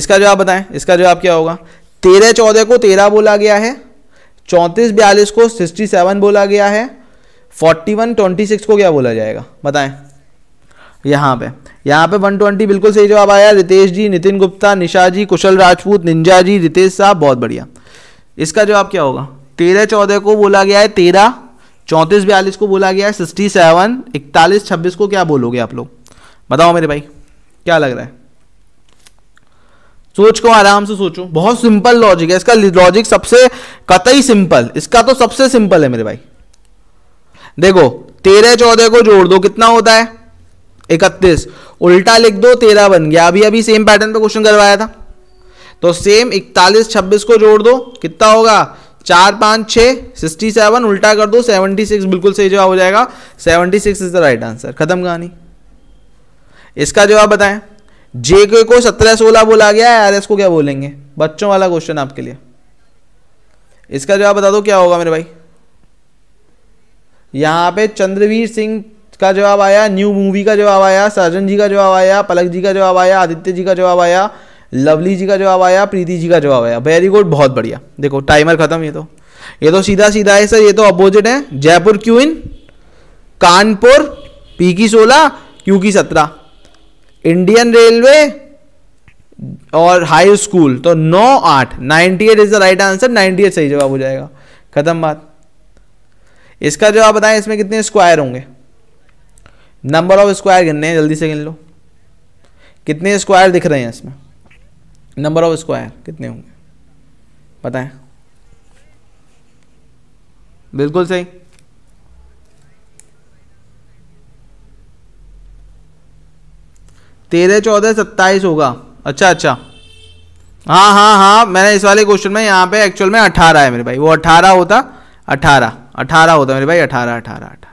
इसका जवाब बताएं इसका जवाब क्या होगा तेरह चौदह को तेरह बोला गया है चौंतीस बयालीस को सिक्सटी सेवन बोला गया है फोर्टी वन ट्वेंटी सिक्स को क्या बोला जाएगा बताएं यहाँ पे यहाँ पे ट्वेंटी बिल्कुल सही जवाब आया रितेश जी नितिन गुप्ता निशा जी कुशल राजपूत निंजा जी रितेश साहब बहुत बढ़िया इसका जवाब क्या होगा तेरह चौदह को बोला गया है तेरह चौंतीस बयालीस को बोला गया है सिक्सटी सेवन इकतालीस छब्बीस को क्या बोलोगे आप लोग बताओ मेरे भाई क्या लग रहा है सोच को आराम से सोचो बहुत सिंपल लॉजिक है इसका लॉजिक सबसे कतई सिंपल इसका तो सबसे सिंपल है मेरे भाई देखो तेरह चौदह को जोड़ दो कितना होता है इकतीस उल्टा लिख दो तेरह बन गया अभी अभी सेम पैटर्न पे क्वेश्चन करवाया था तो सेम इकतालीस छब्बीस को जोड़ दो कितना होगा चार पाँच छः सिक्सटी सेवन उल्टा कर दो सेवनटी सिक्स बिल्कुल सही जवाब हो जाएगा seventy six is the right answer खत्म कहानी इसका जवाब बताएं जे के को सत्रह सोलह बोला गया है आर को क्या बोलेंगे बच्चों वाला क्वेश्चन आपके लिए इसका जवाब बता दो क्या होगा मेरे भाई यहां पे चंद्रवीर सिंह का जवाब आया न्यू मूवी का जवाब आया सर्जन जी का जवाब आया पलक जी का जवाब आया आदित्य जी का जवाब आया लवली जी का जवाब आया प्रीति जी का जवाब आया वेरी गुड बहुत बढ़िया देखो टाइमर खत्म ये तो ये तो सीधा सीधा है सर ये तो अपोजिट है Jaipur Q in Kanpur P की सोलह क्यू की सत्रह इंडियन रेलवे और हाई स्कूल तो नौ आठ ninety eight is the right answer ninety eight सही जवाब हो जाएगा खत्म बात इसका जवाब बताएं इसमें कितने स्क्वायर होंगे नंबर ऑफ स्क्वायर गिनने हैं जल्दी से गिन लो कितने स्क्वायर दिख रहे हैं इसमें नंबर ऑफ स्क्वायर कितने होंगे बताएं बिल्कुल सही तेरह चौदह सत्ताईस होगा अच्छा अच्छा हाँ हाँ हाँ मैंने इस वाले क्वेश्चन में यहाँ पे एक्चुअल में अठारह है मेरे भाई वो अठारह होता अठारह अठारह होता मेरे भाई अठारह अठारह अठारह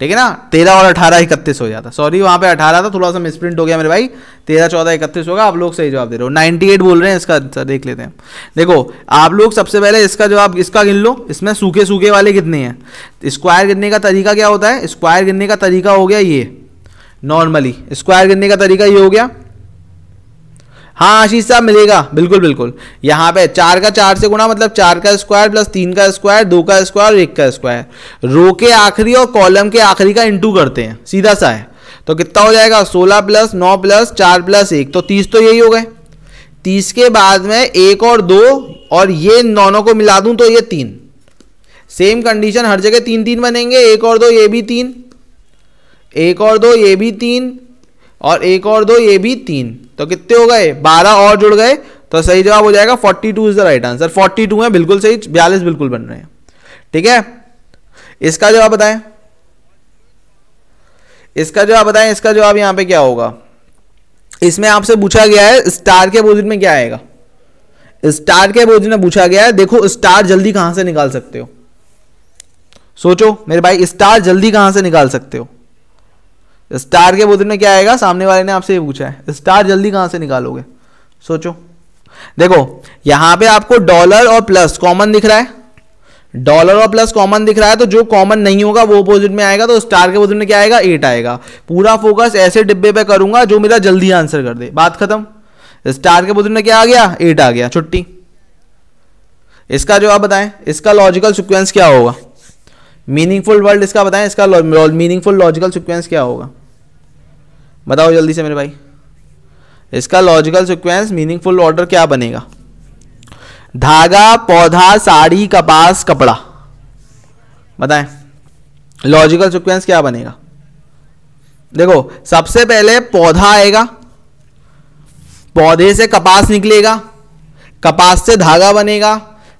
ठीक है ना तेरह और अठारह इकतीस हो जाता सॉरी वहाँ पे अठारह था थोड़ा सा मिसप्रिंट हो गया मेरे भाई तेरह चौदह इकतीस होगा आप लोग सही जवाब दे रहे हो नाइन्टी एट बोल रहे हैं इसका आंसर देख लेते हैं देखो आप लोग सबसे पहले इसका जवाब इसका गिन लो इसमें सूखे सूखे वाले कितने हैं स्क्वायर गिनने का तरीका क्या होता है स्क्वायर गिनने का तरीका हो गया ये नॉर्मली स्क्वायर करने का तरीका ये हो गया हाँ आशीष साहब मिलेगा बिल्कुल बिल्कुल यहाँ पे चार का चार से गुणा मतलब चार का स्क्वायर प्लस तीन का स्क्वायर दो का स्क्वायर और एक का स्क्वायर रो के आखिरी और कॉलम के आखिरी का इंटू करते हैं सीधा सा है तो कितना हो जाएगा सोलह प्लस नौ प्लस चार प्लस एक तो तीस तो यही हो गए तीस के बाद में एक और दो और ये नौनों को मिला दूं तो ये तीन सेम कंडीशन हर जगह तीन तीन बनेंगे एक और दो ये भी तीन एक और दो ये भी तीन और एक और दो ये भी तीन तो कितने हो गए बारह और जुड़ गए तो सही जवाब हो जाएगा forty two is the right answer forty two है बिल्कुल सही बयालीस बिल्कुल बन रहे हैं ठीक है इसका जवाब बताएं इसका जवाब बताएं इसका जवाब यहां पे क्या होगा इसमें आपसे पूछा गया है स्टार के अपोजिट में क्या आएगा स्टार के अपोजिट में पूछा गया है देखो स्टार जल्दी कहां से निकाल सकते हो सोचो मेरे भाई स्टार जल्दी कहां से निकाल सकते हो स्टार के बुद्ध में क्या आएगा सामने वाले ने आपसे ये पूछा है स्टार जल्दी कहां से निकालोगे सोचो देखो यहां पे आपको डॉलर और प्लस कॉमन दिख रहा है डॉलर और प्लस कॉमन दिख रहा है तो जो कॉमन नहीं होगा वो अपोजिट में आएगा तो स्टार के बुद्ध में क्या आएगा एट आएगा पूरा फोकस ऐसे डिब्बे पे करूंगा जो मेरा जल्दी आंसर कर दे बात खत्म स्टार के बुद्ध में क्या आ गया एट आ गया छुट्टी इसका जो आप बताएं इसका लॉजिकल सिक्वेंस क्या होगा मीनिंगफुल वर्ल्ड इसका बताएं इसका मीनिंगफुल लॉजिकल सिक्वेंस क्या होगा बताओ जल्दी से मेरे भाई इसका लॉजिकल सिक्वेंस मीनिंगफुल ऑर्डर क्या बनेगा धागा पौधा साड़ी कपास कपड़ा बताएं लॉजिकल सिक्वेंस क्या बनेगा देखो सबसे पहले पौधा आएगा पौधे से कपास निकलेगा कपास से धागा बनेगा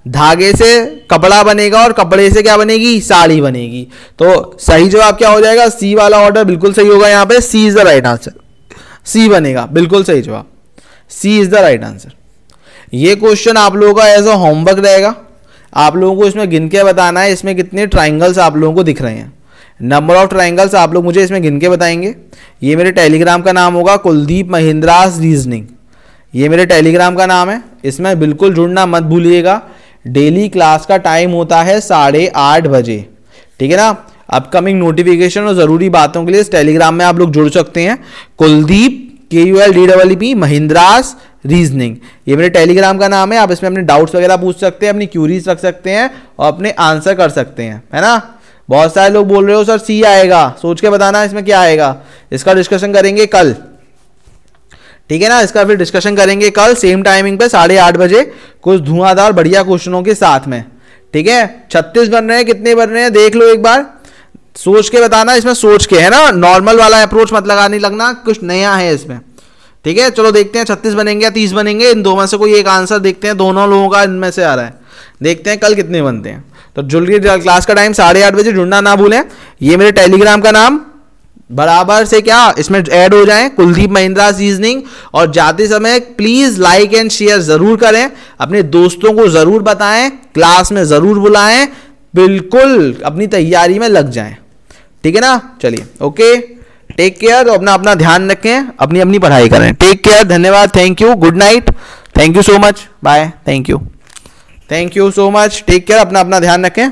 धागे से कपड़ा बनेगा और कपड़े से क्या बनेगी साड़ी बनेगी तो सही जवाब क्या हो जाएगा सी वाला ऑर्डर बिल्कुल सही होगा यहाँ पे C is the right answer C बनेगा बिल्कुल सही जवाब C is the right answer ये क्वेश्चन आप लोगों का एज अ होमवर्क रहेगा आप लोगों को इसमें गिन के बताना है इसमें कितने ट्राइंगल्स आप लोगों को दिख रहे हैं नंबर ऑफ ट्राइंगल्स आप लोग मुझे इसमें गिन के बताएंगे ये मेरे टेलीग्राम का नाम होगा कुलदीप महिंद्रास रीजनिंग ये मेरे टेलीग्राम का नाम है इसमें बिल्कुल जुड़ना मत भूलिएगा डेली क्लास का टाइम होता है साढ़े आठ बजे ठीक है ना अपकमिंग नोटिफिकेशन और ज़रूरी बातों के लिए इस टेलीग्राम में आप लोग जुड़ सकते हैं Kuldeep K U L D double P e Mahindra's reasoning ये मेरे टेलीग्राम का नाम है आप इसमें अपने डाउट्स वगैरह पूछ सकते हैं अपनी क्यूरीज रख सकते हैं और अपने आंसर कर सकते हैं है ना बहुत सारे लोग बोल रहे हो सर सी आएगा सोच के बताना इसमें क्या आएगा इसका डिस्कशन करेंगे कल ठीक है ना इसका फिर डिस्कशन करेंगे कल सेम टाइमिंग पे साढ़े आठ बजे कुछ धुआंधार बढ़िया क्वेश्चनों के साथ में ठीक है छत्तीस बन रहे हैं कितने बन रहे हैं देख लो एक बार सोच के बताना इसमें सोच के है ना नॉर्मल वाला अप्रोच मत लगाने लगना कुछ नया है इसमें ठीक है चलो देखते हैं छत्तीस बनेंगे या तीस बनेंगे इन दोनों से कोई एक आंसर देखते हैं दोनों लोगों का इनमें से आ रहा है देखते हैं कल कितने बनते हैं तो जुलरी क्लास का टाइम साढ़े आठ बजे जुड़ना ना भूलें ये मेरे टेलीग्राम का नाम बराबर से क्या इसमें ऐड हो जाए कुलदीप महिंद्रा सीजनिंग और जाते समय प्लीज लाइक एंड शेयर जरूर करें अपने दोस्तों को जरूर बताएं क्लास में जरूर बुलाएं बिल्कुल अपनी तैयारी में लग जाएं ठीक है ना चलिए ओके टेक केयर और अपना अपना ध्यान रखें अपनी अपनी पढ़ाई करें टेक केयर धन्यवाद thank you good night thank you so much bye thank you thank you so much take care अपना अपना ध्यान रखें